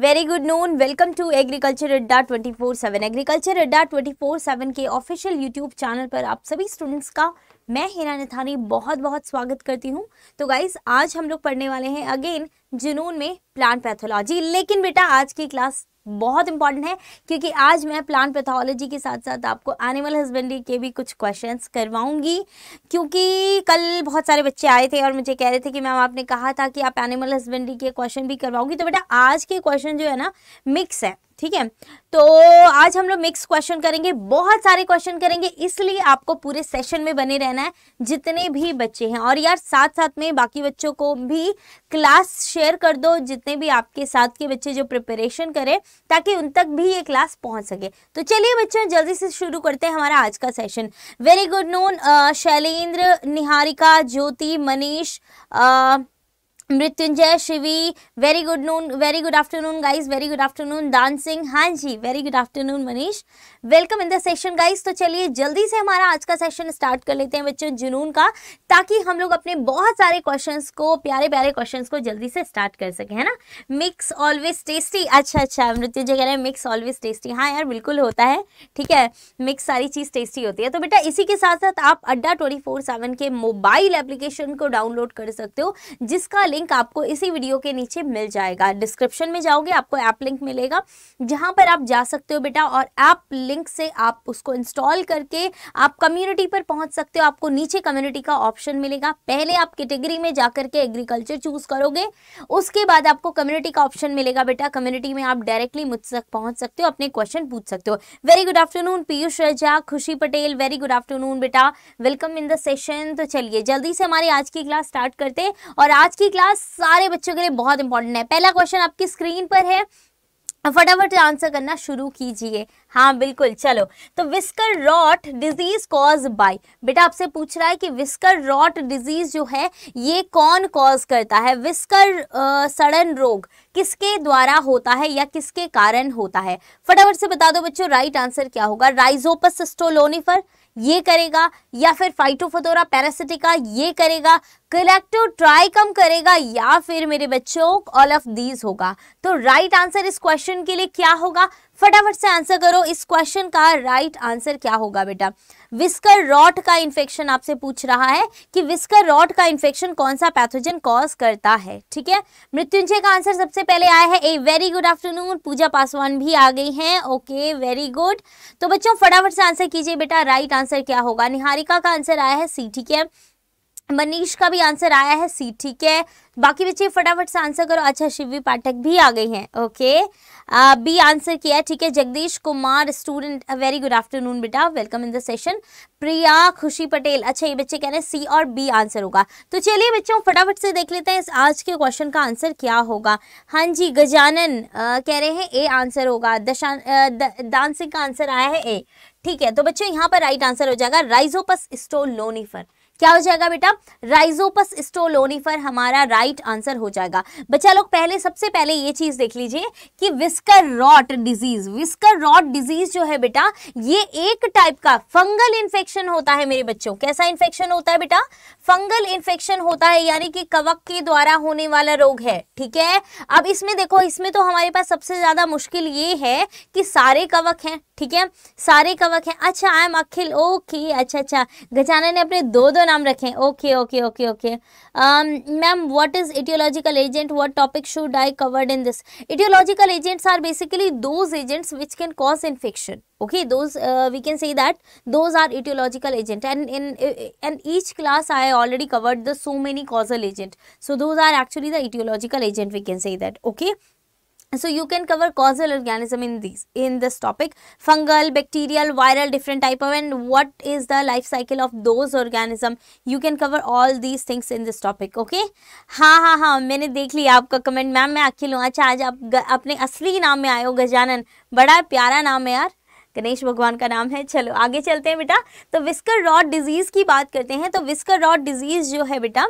Very good noon welcome to agriculture Adda twenty four seven agriculture Adda twenty four seven के official YouTube channel पर आप सभी students का मैं हिना निथानी बहुत बहुत स्वागत करती हूँ तो गाइज आज हम लोग पढ़ने वाले हैं अगेन जुनून में प्लांट पैथोलॉजी लेकिन बेटा आज की क्लास बहुत इंपॉर्टेंट है क्योंकि आज मैं प्लांट पैथोलॉजी के साथ साथ आपको एनिमल हस्बेंड्री के भी कुछ क्वेश्चंस करवाऊंगी क्योंकि कल बहुत सारे बच्चे आए थे और मुझे कह रहे थे कि मैम आपने कहा था कि आप एनिमल हस्बेंड्री के क्वेश्चन भी करवाऊंगी तो बेटा आज के क्वेश्चन जो है ना मिक्स है ठीक है तो आज हम लोग मिक्स क्वेश्चन करेंगे बहुत सारे क्वेश्चन करेंगे इसलिए आपको पूरे सेशन में बने रहना है जितने भी बच्चे हैं और यार साथ साथ में बाकी बच्चों को भी क्लास शेयर कर दो जितने भी आपके साथ के बच्चे जो प्रिपरेशन करें ताकि उन तक भी ये क्लास पहुंच सके तो चलिए बच्चों जल्दी से शुरू करते हैं हमारा आज का session very good noon Shailendra Niharika Jyoti Manish Mrityunjay Shivi very good noon very good afternoon guys very good afternoon Dan Singh हाँ जी very good afternoon Manish welcome in the session guys तो चलिए जल्दी से हमारा आज का सेशन स्टार्ट कर लेते हैं बच्चों जुनून का ताकि हम लोग अपने बहुत सारे क्वेश्चंस को प्यारे प्यारे क्वेश्चंस को जल्दी से स्टार्ट कर सकें है ना मिक्स ऑलवेज टेस्टी अच्छा अच्छा मृत्युंजय कह रहे हैं मिक्स ऑलवेज टेस्टी हाँ यार बिल्कुल होता है ठीक है मिक्स सारी चीज़ टेस्टी होती है तो बेटा इसी के साथ साथ आप अड्डा ट्वेंटी के मोबाइल एप्लीकेशन को डाउनलोड कर सकते हो जिसका लिंक आपको इसी वीडियो के नीचे मिल जाएगा डिस्क्रिप्शन में जाओगे आपको ऐप लिंक मिलेगा जहां पर आप जा सकते हो बेटा और ऐप लिंक से आप उसको इंस्टॉल करके आप कम्युनिटी पर पहुंच सकते हो आपको नीचे कम्युनिटी का ऑप्शन मिलेगा पहले आप कैटेगरी में जाकर के एग्रीकल्चर चूज़ करोगे उसके बाद आपको कम्युनिटी का ऑप्शन मिलेगा बेटा कम्युनिटी में आप डायरेक्टली मुझसे तक पहुँच सकते हो अपने क्वेश्चन पूछ सकते हो very good afternoon Piyush Raza Khushi Patel very good afternoon बेटा वेलकम इन द सेशन तो चलिए जल्दी से हमारी आज की क्लास स्टार्ट करते हैं और आज की क्लास क्लास सारे बच्चों के लिए बहुत इंपॉर्टेंट है पहला क्वेश्चन आपकी स्क्रीन पर है फटाफट आंसर करना शुरू कीजिए हाँ बिल्कुल चलो तो whisker rot disease cause by बेटा आपसे पूछ रहा है कि विस्कर रॉट डिजीज जो है ये कौन कॉज करता है विस्कर सड़न रोग किसके द्वारा होता है या किसके कारण होता है फटाफट से बता दो बच्चों राइट आंसर क्या होगा राइजोपस स्टोलोनिफर ये करेगा या फिर फाइटोफोथोरा पैरासिटिका ये करेगा कलेक्टिव ट्राई कम करेगा या फिर मेरे बच्चों ऑल ऑफ दीज होगा तो राइट आंसर इस क्वेश्चन के लिए क्या होगा फटाफट से आंसर करो इस क्वेश्चन का राइट आंसर क्या होगा बेटा विस्कर रॉट का इन्फेक्शन आपसे पूछ रहा है कि विस्कर रॉट का इन्फेक्शन कौन सा पैथोजन कॉज करता है ठीक है मृत्युंजय का आंसर सबसे पहले आया है ए very good afternoon Pooja Paswan भी आ गई हैं ओके वेरी गुड तो बच्चों फटाफट से आंसर कीजिए बेटा राइट आंसर क्या होगा निहारिका का आंसर आया है सी ठीक है मनीष का भी आंसर आया है सी ठीक है बाकी बच्चे फटाफट से आंसर करो अच्छा शिवी पाठक भी आ गई हैं ओके आ, बी आंसर किया है ठीक है Jagdish Kumar student very good afternoon बेटा welcome in the session Priya Khushi Patel अच्छा ये बच्चे कह रहे हैं सी और बी आंसर होगा तो चलिए बच्चों फटाफट से देख लेते हैं इस आज के क्वेश्चन का आंसर क्या होगा हाँ जी गजानन आ, कह रहे हैं ए आंसर होगा दशान दान सिंह का आंसर आया है ए ठीक है तो बच्चों यहाँ पर राइट आंसर हो जाएगा राइजोपस लोनीफर क्या हो जाएगा बेटा राइजोपस स्टोलोनिफर हमारा राइट आंसर हो जाएगा बच्चा लोग पहले सबसे पहले ये चीज देख लीजिए कि whisker rot disease whisker rot disease जो है बेटा ये एक टाइप का फंगल इन्फेक्शन होता है मेरे बच्चों कैसा इन्फेक्शन होता है बेटा फंगल इन्फेक्शन होता है यानी कि कवक के द्वारा होने वाला रोग है ठीक है अब इसमें देखो इसमें तो हमारे पास सबसे ज़्यादा मुश्किल ये है कि सारे कवक हैं ठीक है सारे कवक हैं अच्छा आई एम अखिल ओके अच्छा अच्छा गजाना ने अपने दो दो नाम रखे okay okay okay okay Um, Ma'am, what is etiological agent? What topic should I covered in this? Etiological agents are basically those agents which can cause infection. Okay, those uh, we can say that those are etiological agent and in uh, and each class I already covered the so many causal agent. So those are actually the etiological agent we can say that. Okay. so you can cover causal organism in these in this topic fungal bacterial viral different type of and what is the life cycle of those organism you can cover all these things in this topic okay ha ha ha maine dekh लिया aapka comment ma'am main akhil hu acha aaj aap apne asli naam mein aaye ho gajanan bada pyara naam hai yaar Ganesh भगवान का नाम है चलो आगे चलते हैं बेटा तो विस्कर रॉड डिजीज़ की बात करते हैं तो विस्कर रॉड डिजीज़ जो है बेटा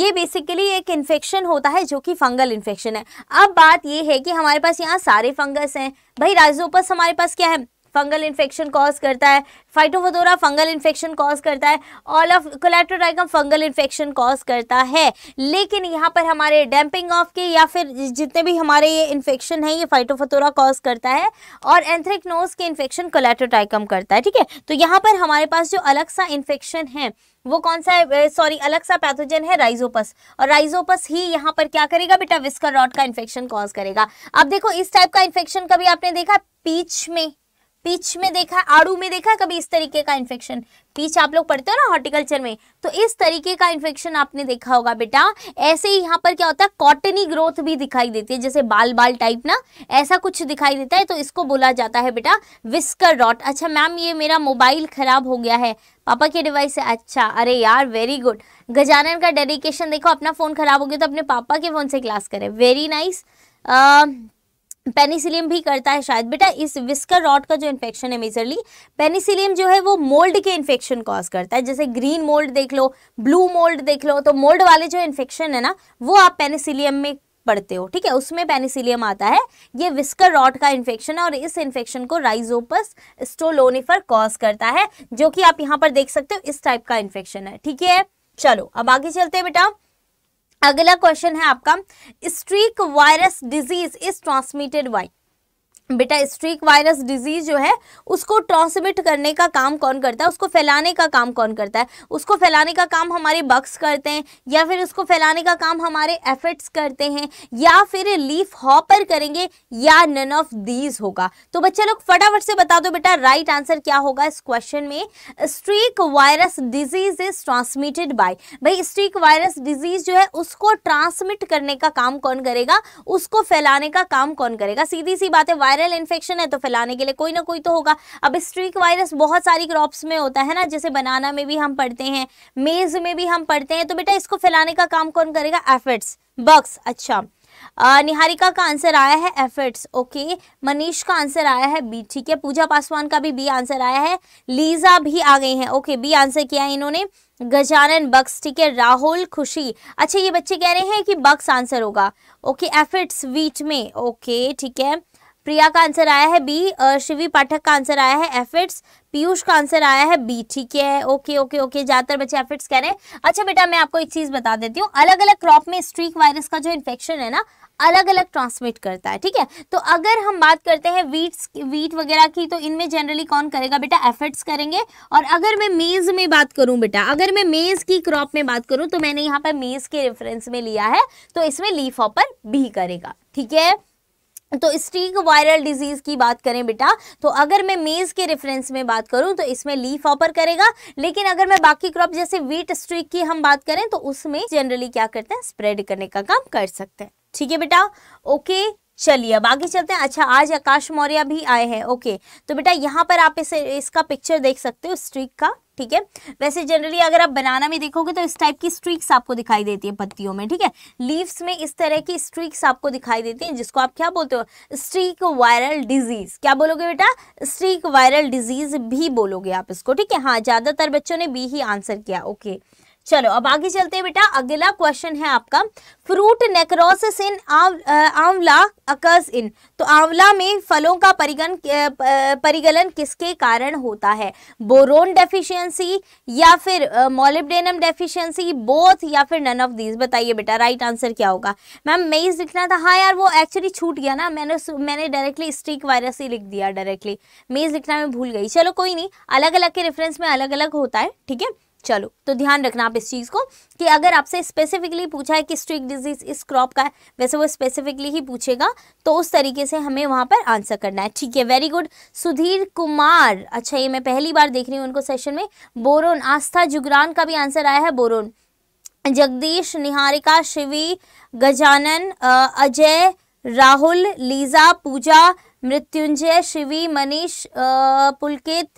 ये बेसिकली एक इन्फेक्शन होता है जो कि फंगल इन्फेक्शन है अब बात ये है कि हमारे पास यहाँ सारे फंगस हैं भाई राइजोपस हमारे पास क्या है फंगल इन्फेक्शन कॉज करता है फाइटोफोदोरा फंगल इन्फेक्शन कॉज करता है all of Colletotrichum fungal infection cause करता है लेकिन यहाँ पर हमारे डैम्पिंग ऑफ के या फिर जितने भी हमारे ये इन्फेक्शन है ये फाइटोफोदोरा कॉज करता है और एंथ्रिकनोज के इन्फेक्शन कोलेट्रोटाइकम करता है ठीक है तो यहाँ पर हमारे पास जो अलग सा इन्फेक्शन है वो कौन सा है सॉरी अलग सा पैथोजन है राइजोपस और राइजोपस ही यहाँ पर क्या करेगा बेटा विस्कर रॉट का इन्फेक्शन कॉज करेगा अब देखो इस टाइप का इन्फेक्शन कभी आपने देखा पीच में पीच में देखा आड़ू में देखा कभी इस तरीके का इन्फेक्शन पीच आप लोग पढ़ते हो ना हॉर्टिकल्चर में तो इस तरीके का इन्फेक्शन आपने देखा होगा बेटा ऐसे ही यहाँ पर क्या होता है कॉटनी ग्रोथ भी दिखाई देती है जैसे बाल बाल टाइप ना ऐसा कुछ दिखाई देता है तो इसको बोला जाता है बेटा विस्कर रॉट अच्छा मैम ये मेरा मोबाइल खराब हो गया है पापा के डिवाइस से अच्छा अरे यार वेरी गुड गजानन का डेडिकेशन देखो अपना फ़ोन खराब हो गया तो अपने पापा के फ़ोन से क्लास करें very nice nice. uh, Penicillium भी करता है शायद बेटा इस विस्कर रॉट का जो इन्फेक्शन है मेजरली पेनिसिलियम जो है वो मोल्ड के इन्फेक्शन कॉज करता है जैसे ग्रीन मोल्ड देख लो ब्लू मोल्ड देख लो तो मोल्ड वाले जो इन्फेक्शन है ना वो आप पेनिसिलियम में पढ़ते हो ठीक है उसमें पेनिसिलियम आता है ये विस्कर रॉट का इन्फेक्शन है और इस इन्फेक्शन को राइजोपस स्टोलोनिफर कॉज करता है जो कि आप यहाँ पर देख सकते हो इस टाइप का इन्फेक्शन है ठीक है चलो अब आगे चलते हैं बेटा अगला क्वेश्चन है आपका streak virus disease is transmitted by बेटा स्ट्रीक वायरस डिजीज जो है उसको ट्रांसमिट करने का काम कौन करता है उसको फैलाने का काम कौन करता है उसको फैलाने का काम हमारे बक्स करते हैं या फिर उसको फैलाने का काम हमारे एफर्ट्स करते हैं या फिर लीफ हॉपर करेंगे या नन ऑफ दीज होगा तो बच्चे लोग फटाफट से बता दो बेटा राइट आंसर क्या होगा इस क्वेश्चन में streak virus disease is transmitted by भाई स्ट्रीक वायरस डिजीज जो है उसको ट्रांसमिट करने का काम कौन करेगा उसको फैलाने का काम कौन करेगा सीधी सी बात है वायरस वायरल इन्फेक्शन है तो फैलाने के लिए कोई ना कोई तो होगा अब स्ट्रीक वायरस बहुत सारी क्रॉप्स में होता है ना जैसे बनाना में भी हम पढ़ते हैं मेज में भी हम पढ़ते हैं तो बेटा इसको फैलाने का काम कौन करेगा एफर्ट्स बक्स अच्छा आ, निहारिका का आंसर आया है एफर्ट्स ओके मनीष का आंसर आया है बी ठीक है पूजा पासवान का भी बी आंसर आया है लीजा भी आ गई हैं ओके बी आंसर किया है इन्होंने गजानन बक्स ठीक है राहुल खुशी अच्छा ये बच्चे कह रहे हैं कि बक्स आंसर होगा ओके एफर्ट्स वीट में ओके ठीक है प्रिया का आंसर आया है बी शिवी पाठक का आंसर आया है एफिट्स पीयूष का आंसर आया है बी ठीक है ओके ओके ओके ज्यादातर बच्चे एफिट्स कह रहे हैं अच्छा बेटा मैं आपको एक चीज बता देती हूँ अलग अलग क्रॉप में स्ट्रीक वायरस का जो इन्फेक्शन है ना अलग अलग ट्रांसमिट करता है ठीक है तो अगर हम बात करते हैं वीट्स वीट वगैरह की तो इनमें जनरली कौन करेगा बेटा एफर्ट्स करेंगे और अगर मैं मेज़ में बात करूं बेटा अगर मैं मेज़ की क्रॉप में बात करूं तो मैंने यहाँ पर मेज़ के रेफरेंस में लिया है तो इसमें लीफ ऑपर भी करेगा ठीक है तो स्टीक वायरल डिजीज़ की बात करें बेटा तो अगर मैं मेज़ के रेफरेंस में बात करूं तो इसमें लीफ ऑपर करेगा लेकिन अगर मैं बाकी क्रॉप जैसे वीट स्ट्रीक की हम बात करें तो उसमें जनरली क्या करते हैं स्प्रेड करने का काम कर सकते हैं ठीक है बेटा ओके चलिए अब आगे चलते हैं अच्छा आज आकाश मौर्य भी आए हैं ओके तो बेटा यहाँ पर आप इसे इसका पिक्चर देख सकते हो स्ट्रीक का ठीक है वैसे जनरली अगर आप बनाना में देखोगे तो इस टाइप की स्ट्रीक्स आपको दिखाई देती है पत्तियों में ठीक है लीव्स में इस तरह की स्ट्रीक्स आपको दिखाई देती है जिसको आप क्या बोलते हो स्ट्रीक वायरल डिजीज क्या बोलोगे बेटा स्ट्रीक वायरल डिजीज भी बोलोगे आप इसको ठीक है हाँ ज्यादातर बच्चों ने बी ही आंसर किया ओके okay. चलो अब आगे चलते हैं बेटा अगला क्वेश्चन है आपका फ्रूट नेक्रोसिस इन आंवला अकर्स इन तो आंवला में फलों का परिगन परिगलन किसके कारण होता है बोरोन डेफिशिएंसी या फिर मोलिब्डेनम डेफिशिएंसी बोथ या फिर नन ऑफ दीज बताइए बेटा राइट आंसर क्या होगा मैम मेज लिखना था हाँ यार वो एक्चुअली छूट गया ना मैंने मैंने डायरेक्टली स्ट्रीक वायरस ही लिख दिया डायरेक्टली मेज लिखना मैं भूल गई चलो कोई नहीं अलग अलग के रेफरेंस में अलग अलग होता है ठीक है चलो तो ध्यान रखना आप इस चीज़ को कि अगर आपसे स्पेसिफिकली पूछा है कि स्ट्रिक डिजीज इस क्रॉप का है वैसे वो स्पेसिफिकली ही पूछेगा तो उस तरीके से हमें वहाँ पर आंसर करना है ठीक है वेरी गुड सुधीर कुमार अच्छा ये मैं पहली बार देख रही हूँ उनको सेशन में बोरोन आस्था जुगरान का भी आंसर आया है बोरोन जगदीश निहारिका शिवी गजानन अजय राहुल लीजा पूजा मृत्युंजय शिवी मनीष पुलकित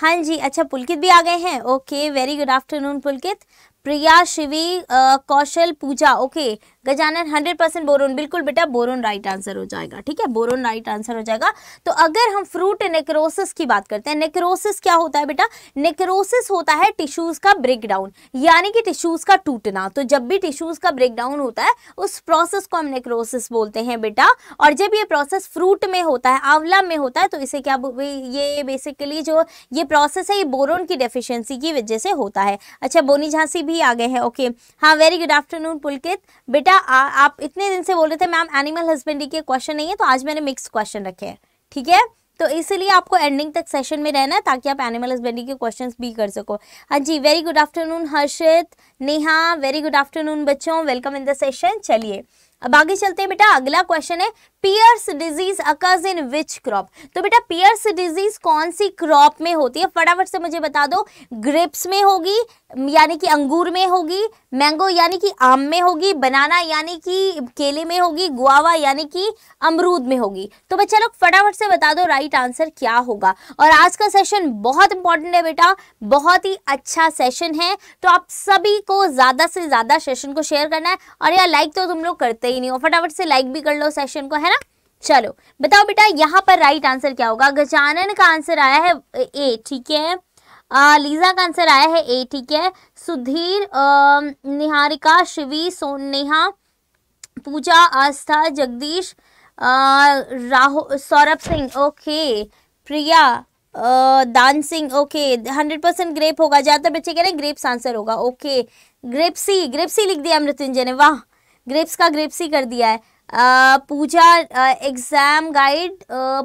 हाँ जी अच्छा पुलकित भी आ गए हैं okay very good afternoon Pulkit Priya Shivi Kaushal Puja okay Gajanan hundred percent boron बिल्कुल बेटा बोरोन राइट आंसर हो जाएगा ठीक है बोरोन राइट आंसर हो जाएगा तो अगर हम फ्रूट नेक्रोसिस की बात करते हैं नेक्रोसिस क्या होता है बेटा नेक्रोसिस होता है टिश्यूज का ब्रेकडाउन यानी कि टिश्यूज का टूटना तो जब भी टिश्यूज का ब्रेकडाउन होता है उस प्रोसेस को हम नेक्रोसिस बोलते हैं बेटा और जब ये प्रोसेस फ्रूट में होता है आंवला में होता है तो इसे क्या ये बेसिकली जो ये प्रोसेस है ये बोरोन की डेफिशियंसी की वजह से होता है अच्छा बोनी झांसी भी आ गए हैं ओके हाँ वेरी गुड आफ्टरनून पुलकित बेटा बेटा आ, आप इतने दिन से बोल रहे थे मैम एनिमल हस्बेंड्री के क्वेश्चन नहीं है तो आज मैंने मिक्स क्वेश्चन रखे हैं ठीक है तो इसीलिए आपको एंडिंग तक सेशन में रहना है ताकि आप एनिमल हस्बेंड्री के क्वेश्चंस भी कर सको हाँ जी very good afternoon Harshit Neha very good afternoon बच्चों वेलकम इन द सेशन चलिए अब आगे चलते हैं बेटा अगला क्वेश्चन है Pierce's disease occurs in which crop तो बेटा पियर्स डिजीज कौन सी क्रॉप में होती है फटाफट से मुझे बता दो ग्रेप्स में होगी यानी कि अंगूर में होगी मैंगो यानी कि आम में होगी बनाना यानी कि केले में होगी गुआवा यानी कि अमरूद में होगी तो बच्चा लोग फटाफट से बता दो राइट आंसर क्या होगा और आज का सेशन बहुत इंपॉर्टेंट है बेटा बहुत ही अच्छा सेशन है तो आप सभी को ज़्यादा से ज़्यादा सेशन को शेयर करना है और यार लाइक तो तुम लोग करते ही नहीं हो फटाफट से लाइक भी कर लो सेशन को है चलो बताओ बेटा यहाँ पर राइट आंसर क्या होगा गजानन का आंसर आया है ए ठीक है आ, लीजा का आंसर आया है ए ठीक है सुधीर आ, निहारिका शिवी सोनेहा Puja Astha Jagdish Rahul Saurabh Singh okay Priya Daan Singh okay hundred percent grape होगा ज़्यादातर बच्चे कह रहे हैं ग्रेप्स आंसर होगा ओके ग्रेप्सी ग्रेप्सी लिख दिया मृत्युंजय ने वाह ग्रेप्स का ग्रेप्सी कर दिया है Puja exam guide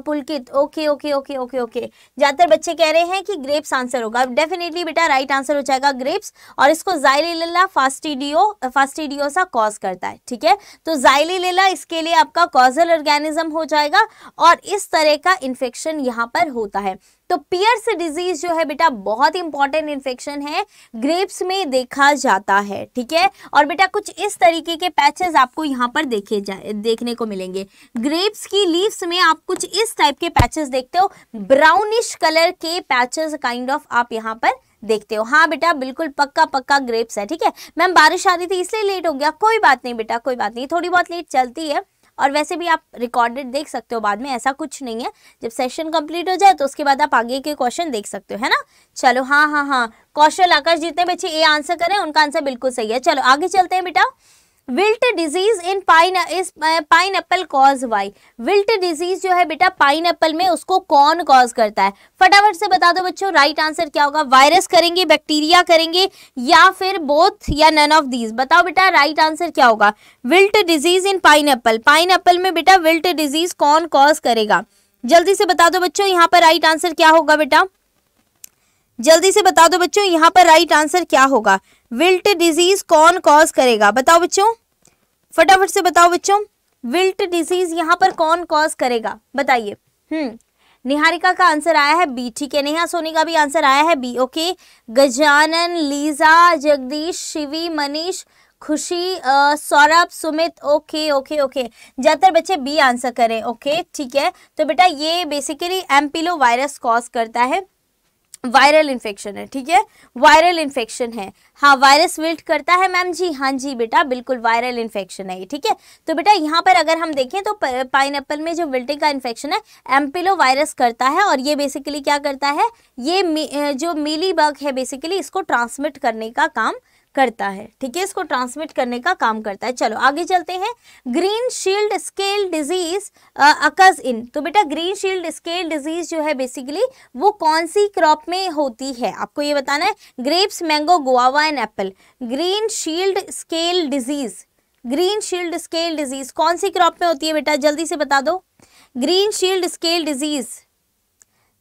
Pulkit okay okay okay okay okay ज़्यादातर बच्चे कह रहे हैं कि ग्रेप्स आंसर होगा डेफिनेटली बेटा राइट आंसर हो जाएगा ग्रेप्स और इसको जाइलीला फास्टिडियो फास्टिडियो सा कॉज करता है ठीक है तो जाइलीला इसके लिए आपका कॉजल ऑर्गेनिज्म हो जाएगा और इस तरह का इन्फेक्शन यहाँ पर होता है तो पियर्स डिजीज जो है बेटा बहुत इंपॉर्टेंट इन्फेक्शन है ग्रेप्स में देखा जाता है ठीक है और बेटा कुछ इस तरीके के पैचेस आपको यहाँ पर देखे जाए देखने को मिलेंगे ग्रेप्स की लीव्स में आप कुछ इस टाइप के पैचेस देखते हो ब्राउनिश कलर के पैचेस काइंड ऑफ आप यहाँ पर देखते हो हाँ बेटा बिल्कुल पक्का पक्का ग्रेप्स है ठीक है मैम बारिश आ रही थी इसलिए लेट हो गया कोई बात नहीं बेटा कोई बात नहीं थोड़ी बहुत लेट चलती है और वैसे भी आप रिकॉर्डेड देख सकते हो बाद में ऐसा कुछ नहीं है जब सेशन कंप्लीट हो जाए तो उसके बाद आप आगे के क्वेश्चन देख सकते हो है ना चलो हाँ हाँ हाँ कौशल आकाश जितने बच्चे ये आंसर करें उनका आंसर बिल्कुल सही है चलो आगे चलते हैं बेटा विल्ट डिजीज इन पाइन इस pineapple cause by wilt disease जो है बेटा पाइन एप्पल में उसको कौन कॉज करता है फटाफट से बता दो बच्चों राइट आंसर क्या होगा वायरस करेंगे बैक्टीरिया करेंगे या फिर बोथ या नन ऑफ दीज बताओ बेटा राइट आंसर क्या होगा wilt disease in pineapple pineapple में बेटा विल्ट डिजीज कौन कॉज करेगा जल्दी से बता दो बच्चों यहाँ पर राइट आंसर क्या होगा बेटा जल्दी से बता दो बच्चों यहाँ पर राइट आंसर क्या होगा विल्ट डिजीज कौन कॉज करेगा बताओ बच्चों फटाफट से बताओ बच्चों विल्ट डिजीज यहाँ पर कौन कॉज करेगा बताइए हम्म निहारिका का आंसर आया है बी ठीक है नेहा सोनी का भी आंसर आया है B okay Gajanan Liza Jagdish Shivi Manish Khushi Saurabh Sumit okay okay okay ज़्यादातर बच्चे बी आंसर करें ओके ठीक है तो बेटा ये बेसिकली एम्पिलो वायरस कॉज करता है वायरल इन्फेक्शन है ठीक है वायरल इन्फेक्शन है हाँ वायरस विल्ट करता है मैम जी हाँ जी बेटा बिल्कुल वायरल इन्फेक्शन है ये ठीक है तो बेटा यहाँ पर अगर हम देखें तो पाइन में जो विल्टिंग का इन्फेक्शन है एम्पिलो वायरस करता है और ये बेसिकली क्या करता है ये जो मीली बग है बेसिकली इसको ट्रांसमिट करने का काम करता है ठीक है इसको ट्रांसमिट करने का काम करता है चलो आगे चलते हैं green shield scale disease occurs in तो बेटा ग्रीन शील्ड स्केल डिजीज जो है बेसिकली वो कौन सी क्रॉप में होती है आपको ये बताना है grapes mango guava and apple green shield scale disease green shield scale disease कौन सी क्रॉप में होती है बेटा जल्दी से बता दो ग्रीन शील्ड स्केल डिजीज़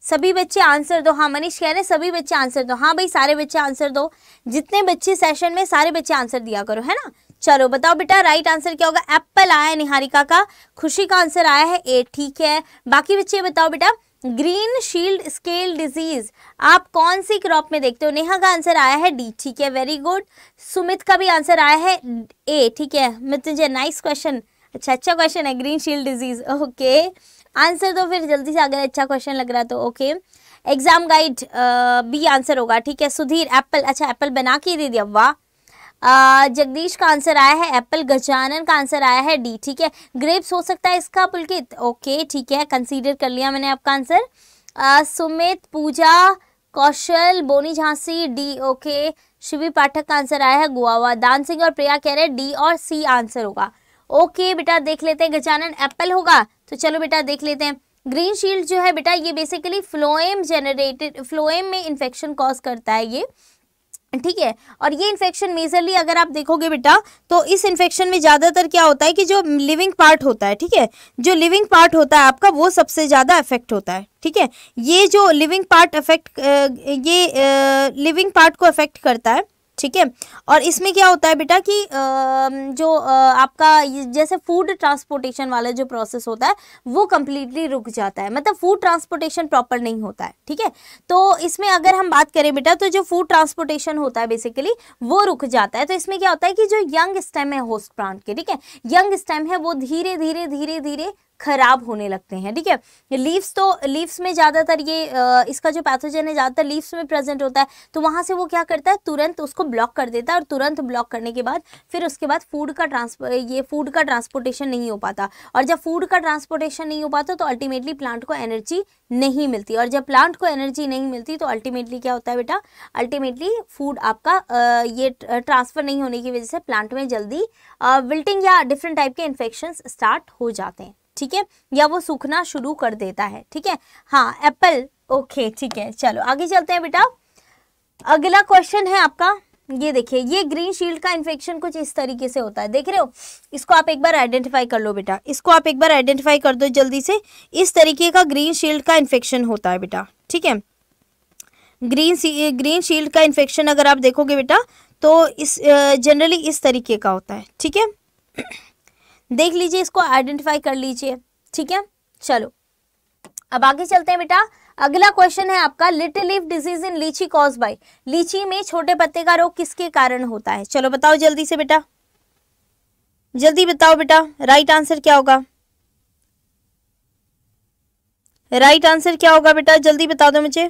सभी बच्चे आंसर दो हाँ मनीष कह रहे हैं सभी बच्चे आंसर दो हाँ भाई सारे बच्चे आंसर दो जितने बच्चे सेशन में सारे बच्चे आंसर दिया करो है ना चलो बताओ बेटा राइट आंसर क्या होगा एप्पल आया है निहारिका का खुशी का आंसर आया है ए ठीक है बाकी बच्चे बताओ बेटा ग्रीन शील्ड स्केल डिजीज आप कौन सी क्रॉप में देखते हो नेहा का आंसर आया है डी ठीक है वेरी गुड सुमित का भी आंसर आया है ए ठीक है मृत्युंजय नाइस क्वेश्चन अच्छा अच्छा क्वेश्चन है green shield disease okay answer दो तो फिर जल्दी से अगर अच्छा क्वेश्चन लग रहा तो okay exam guide B answer होगा ठीक है सुधीर एप्पल अच्छा एप्पल बना के दे दिया वाह जगदीश का आंसर आया है एप्पल गजानन का आंसर आया है डी ठीक है ग्रेप्स हो सकता है इसका पुलकित ओके ठीक है कंसीडर कर लिया मैंने आपका answer Sumit Puja Kaushal Boni Jhansi D okay Shivi पाठक का आंसर आया है गुआवा दान सिंह और प्रिया कह रहे हैं डी और सी आंसर होगा ओके बेटा देख लेते हैं गजानन एप्पल होगा तो चलो बेटा देख लेते हैं ग्रीन शील्ड जो है बेटा ये बेसिकली फ्लोएम जनरेटेड फ्लोएम में इन्फेक्शन कॉज करता है ये ठीक है और ये इन्फेक्शन मेजरली अगर आप देखोगे बेटा तो इस इन्फेक्शन में ज़्यादातर क्या होता है कि जो लिविंग पार्ट होता है ठीक है जो लिविंग पार्ट होता है आपका वो सबसे ज़्यादा अफेक्ट होता है ठीक है ये जो लिविंग पार्ट अफेक्ट ये लिविंग पार्ट को अफेक्ट करता है ठीक है और इसमें क्या होता है बेटा कि जो आपका जैसे फूड ट्रांसपोर्टेशन वाला जो प्रोसेस होता है वो कम्प्लीटली रुक जाता है मतलब फूड ट्रांसपोर्टेशन प्रॉपर नहीं होता है ठीक है तो इसमें अगर हम बात करें बेटा तो जो फूड ट्रांसपोर्टेशन होता है बेसिकली वो रुक जाता है तो इसमें क्या होता है कि जो यंग स्टेम है होस्ट प्लांट के ठीक है यंग स्टेम है वो धीरे धीरे धीरे धीरे खराब होने लगते हैं ठीक है लीव्स तो लीव्स में ज़्यादातर ये इसका जो पैथोजन है ज़्यादातर लीव्स में प्रेजेंट होता है तो वहाँ से वो क्या करता है तुरंत उसको ब्लॉक कर देता है और तुरंत ब्लॉक करने के बाद फिर उसके बाद फूड का ट्रांसपो ये फूड का ट्रांसपोर्टेशन नहीं हो पाता और जब फूड का ट्रांसपोर्टेशन नहीं हो पाता तो अल्टीमेटली प्लांट को एनर्जी नहीं मिलती और जब प्लांट को एनर्जी नहीं मिलती तो अल्टीमेटली क्या होता है बेटा अल्टीमेटली फूड आपका ये ट्रांसफ़र नहीं होने की वजह से प्लांट में जल्दी विल्टिंग या डिफरेंट टाइप के इन्फेक्शन स्टार्ट हो जाते हैं ठीक है या वो सूखना शुरू कर देता है ठीक है हाँ एप्पल ओके ठीक है चलो आगे चलते हैं बेटा अगला क्वेश्चन है आपका ये देखिए ये ग्रीन शील्ड का इन्फेक्शन कुछ इस तरीके से होता है देख रहे हो इसको आप एक बार आइडेंटिफाई कर लो बेटा इसको आप एक बार आइडेंटिफाई कर दो जल्दी से इस तरीके का ग्रीन शील्ड का इन्फेक्शन होता है बेटा ठीक है ग्रीन ग्रीन शील्ड का इन्फेक्शन अगर आप देखोगे बेटा तो इस जनरली इस तरीके का होता है ठीक है देख लीजिए इसको आइडेंटिफाई कर लीजिए ठीक है चलो अब आगे चलते हैं बेटा अगला क्वेश्चन है आपका लिटिल लीफ डिजीज इन लीची कॉज बाय लीची में छोटे पत्ते का रोग किसके कारण होता है चलो बताओ जल्दी से बेटा जल्दी बताओ बेटा राइट आंसर क्या होगा राइट आंसर क्या होगा बेटा जल्दी बता दो मुझे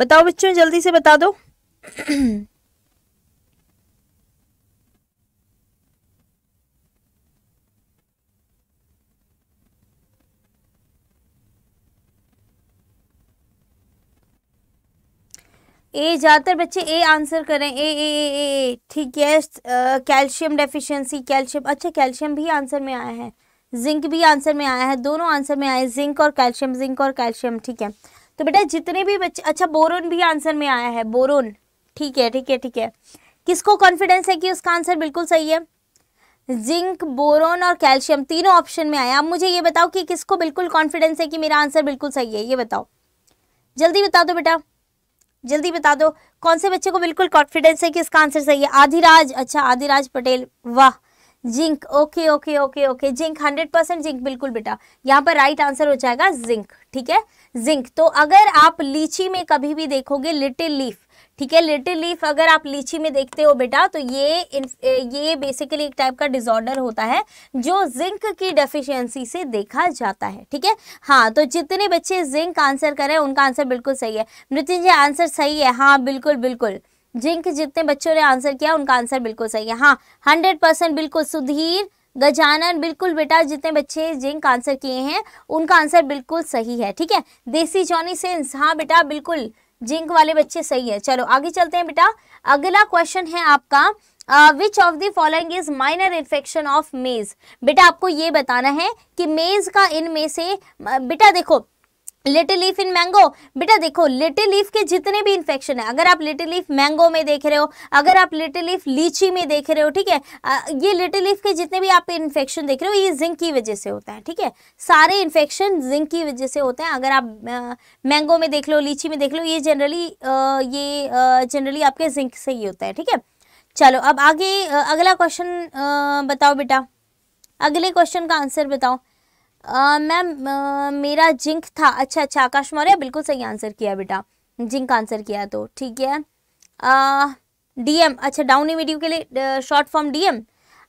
बताओ बच्चों जल्दी से बता दो ए ज़्यादातर बच्चे ए आंसर करें ए ए ए ए ठीक है कैल्शियम डेफिशिएंसी कैल्शियम अच्छा कैल्शियम भी आंसर में आया है जिंक भी आंसर में आया है दोनों आंसर में आए जिंक और कैल्शियम जिंक और कैल्शियम ठीक है तो बेटा जितने भी बच्चे अच्छा बोरोन भी आंसर में आया है बोरोन ठीक है ठीक है ठीक है किसको कॉन्फिडेंस है कि उसका आंसर बिल्कुल सही है जिंक बोरोन और कैल्शियम तीनों ऑप्शन में आया अब मुझे ये बताओ कि किसको बिल्कुल कॉन्फिडेंस है कि मेरा आंसर बिल्कुल सही है ये बताओ जल्दी बता दो बेटा जल्दी बता दो कौन से बच्चे को बिल्कुल कॉन्फिडेंस है कि इसका आंसर सही है आधिराज अच्छा आधिराज पटेल वाह zinc okay okay okay okay zinc hundred percent zinc बिल्कुल बेटा यहाँ पर राइट आंसर हो जाएगा जिंक ठीक है जिंक तो अगर आप लीची में कभी भी देखोगे लिटिल लीफ ठीक है लिटिल लीफ अगर आप लीची में देखते हो बेटा तो ये ये बेसिकली एक टाइप का डिसऑर्डर होता है जो जिंक की डेफिशिएंसी से देखा जाता है ठीक है हाँ तो जितने बच्चे जिंक आंसर करें उनका आंसर बिल्कुल सही है मृत्युंजय आंसर सही है हाँ बिल्कुल बिल्कुल जिंक जितने बच्चों ने आंसर किया उनका आंसर बिल्कुल सही है हाँ हंड्रेड परसेंट बिल्कुल सुधीर गजानन बिल्कुल बेटा जितने बच्चे जिंक आंसर किए हैं उनका आंसर बिल्कुल सही है ठीक है देसी जॉनी सेंस हाँ बेटा बिल्कुल जिंक वाले बच्चे सही है चलो आगे चलते हैं बेटा अगला क्वेश्चन है आपका which of the following is minor infection of maize बेटा आपको ये बताना है कि मेज का इनमें से बेटा देखो लिटिल लीफ इन मैंगो बेटा देखो लिटिल लीफ के जितने भी इन्फेक्शन है अगर आप लिटिल लीफ मैंगो में देख रहे हो अगर आप लिटिल लीफ लीची में देख रहे हो ठीक है ये लिटिल लीफ के जितने भी आप इन्फेक्शन देख रहे हो ये जिंक की वजह से होता है ठीक है सारे इन्फेक्शन जिंक की वजह से होते हैं अगर आप मैंगो में देख लो लीची में देख लो ये जनरली ये जनरली आपके जिंक से ही होता है ठीक है चलो अब आगे अगला क्वेश्चन बताओ बेटा अगले क्वेश्चन का आंसर बताओ मैम मेरा जिंक था अच्छा अच्छा आकाश मौर्य बिल्कुल सही आंसर किया बेटा जिंक आंसर किया तो ठीक है डीएम अच्छा डाउन वीडियो के लिए शॉर्ट फॉर्म डीएम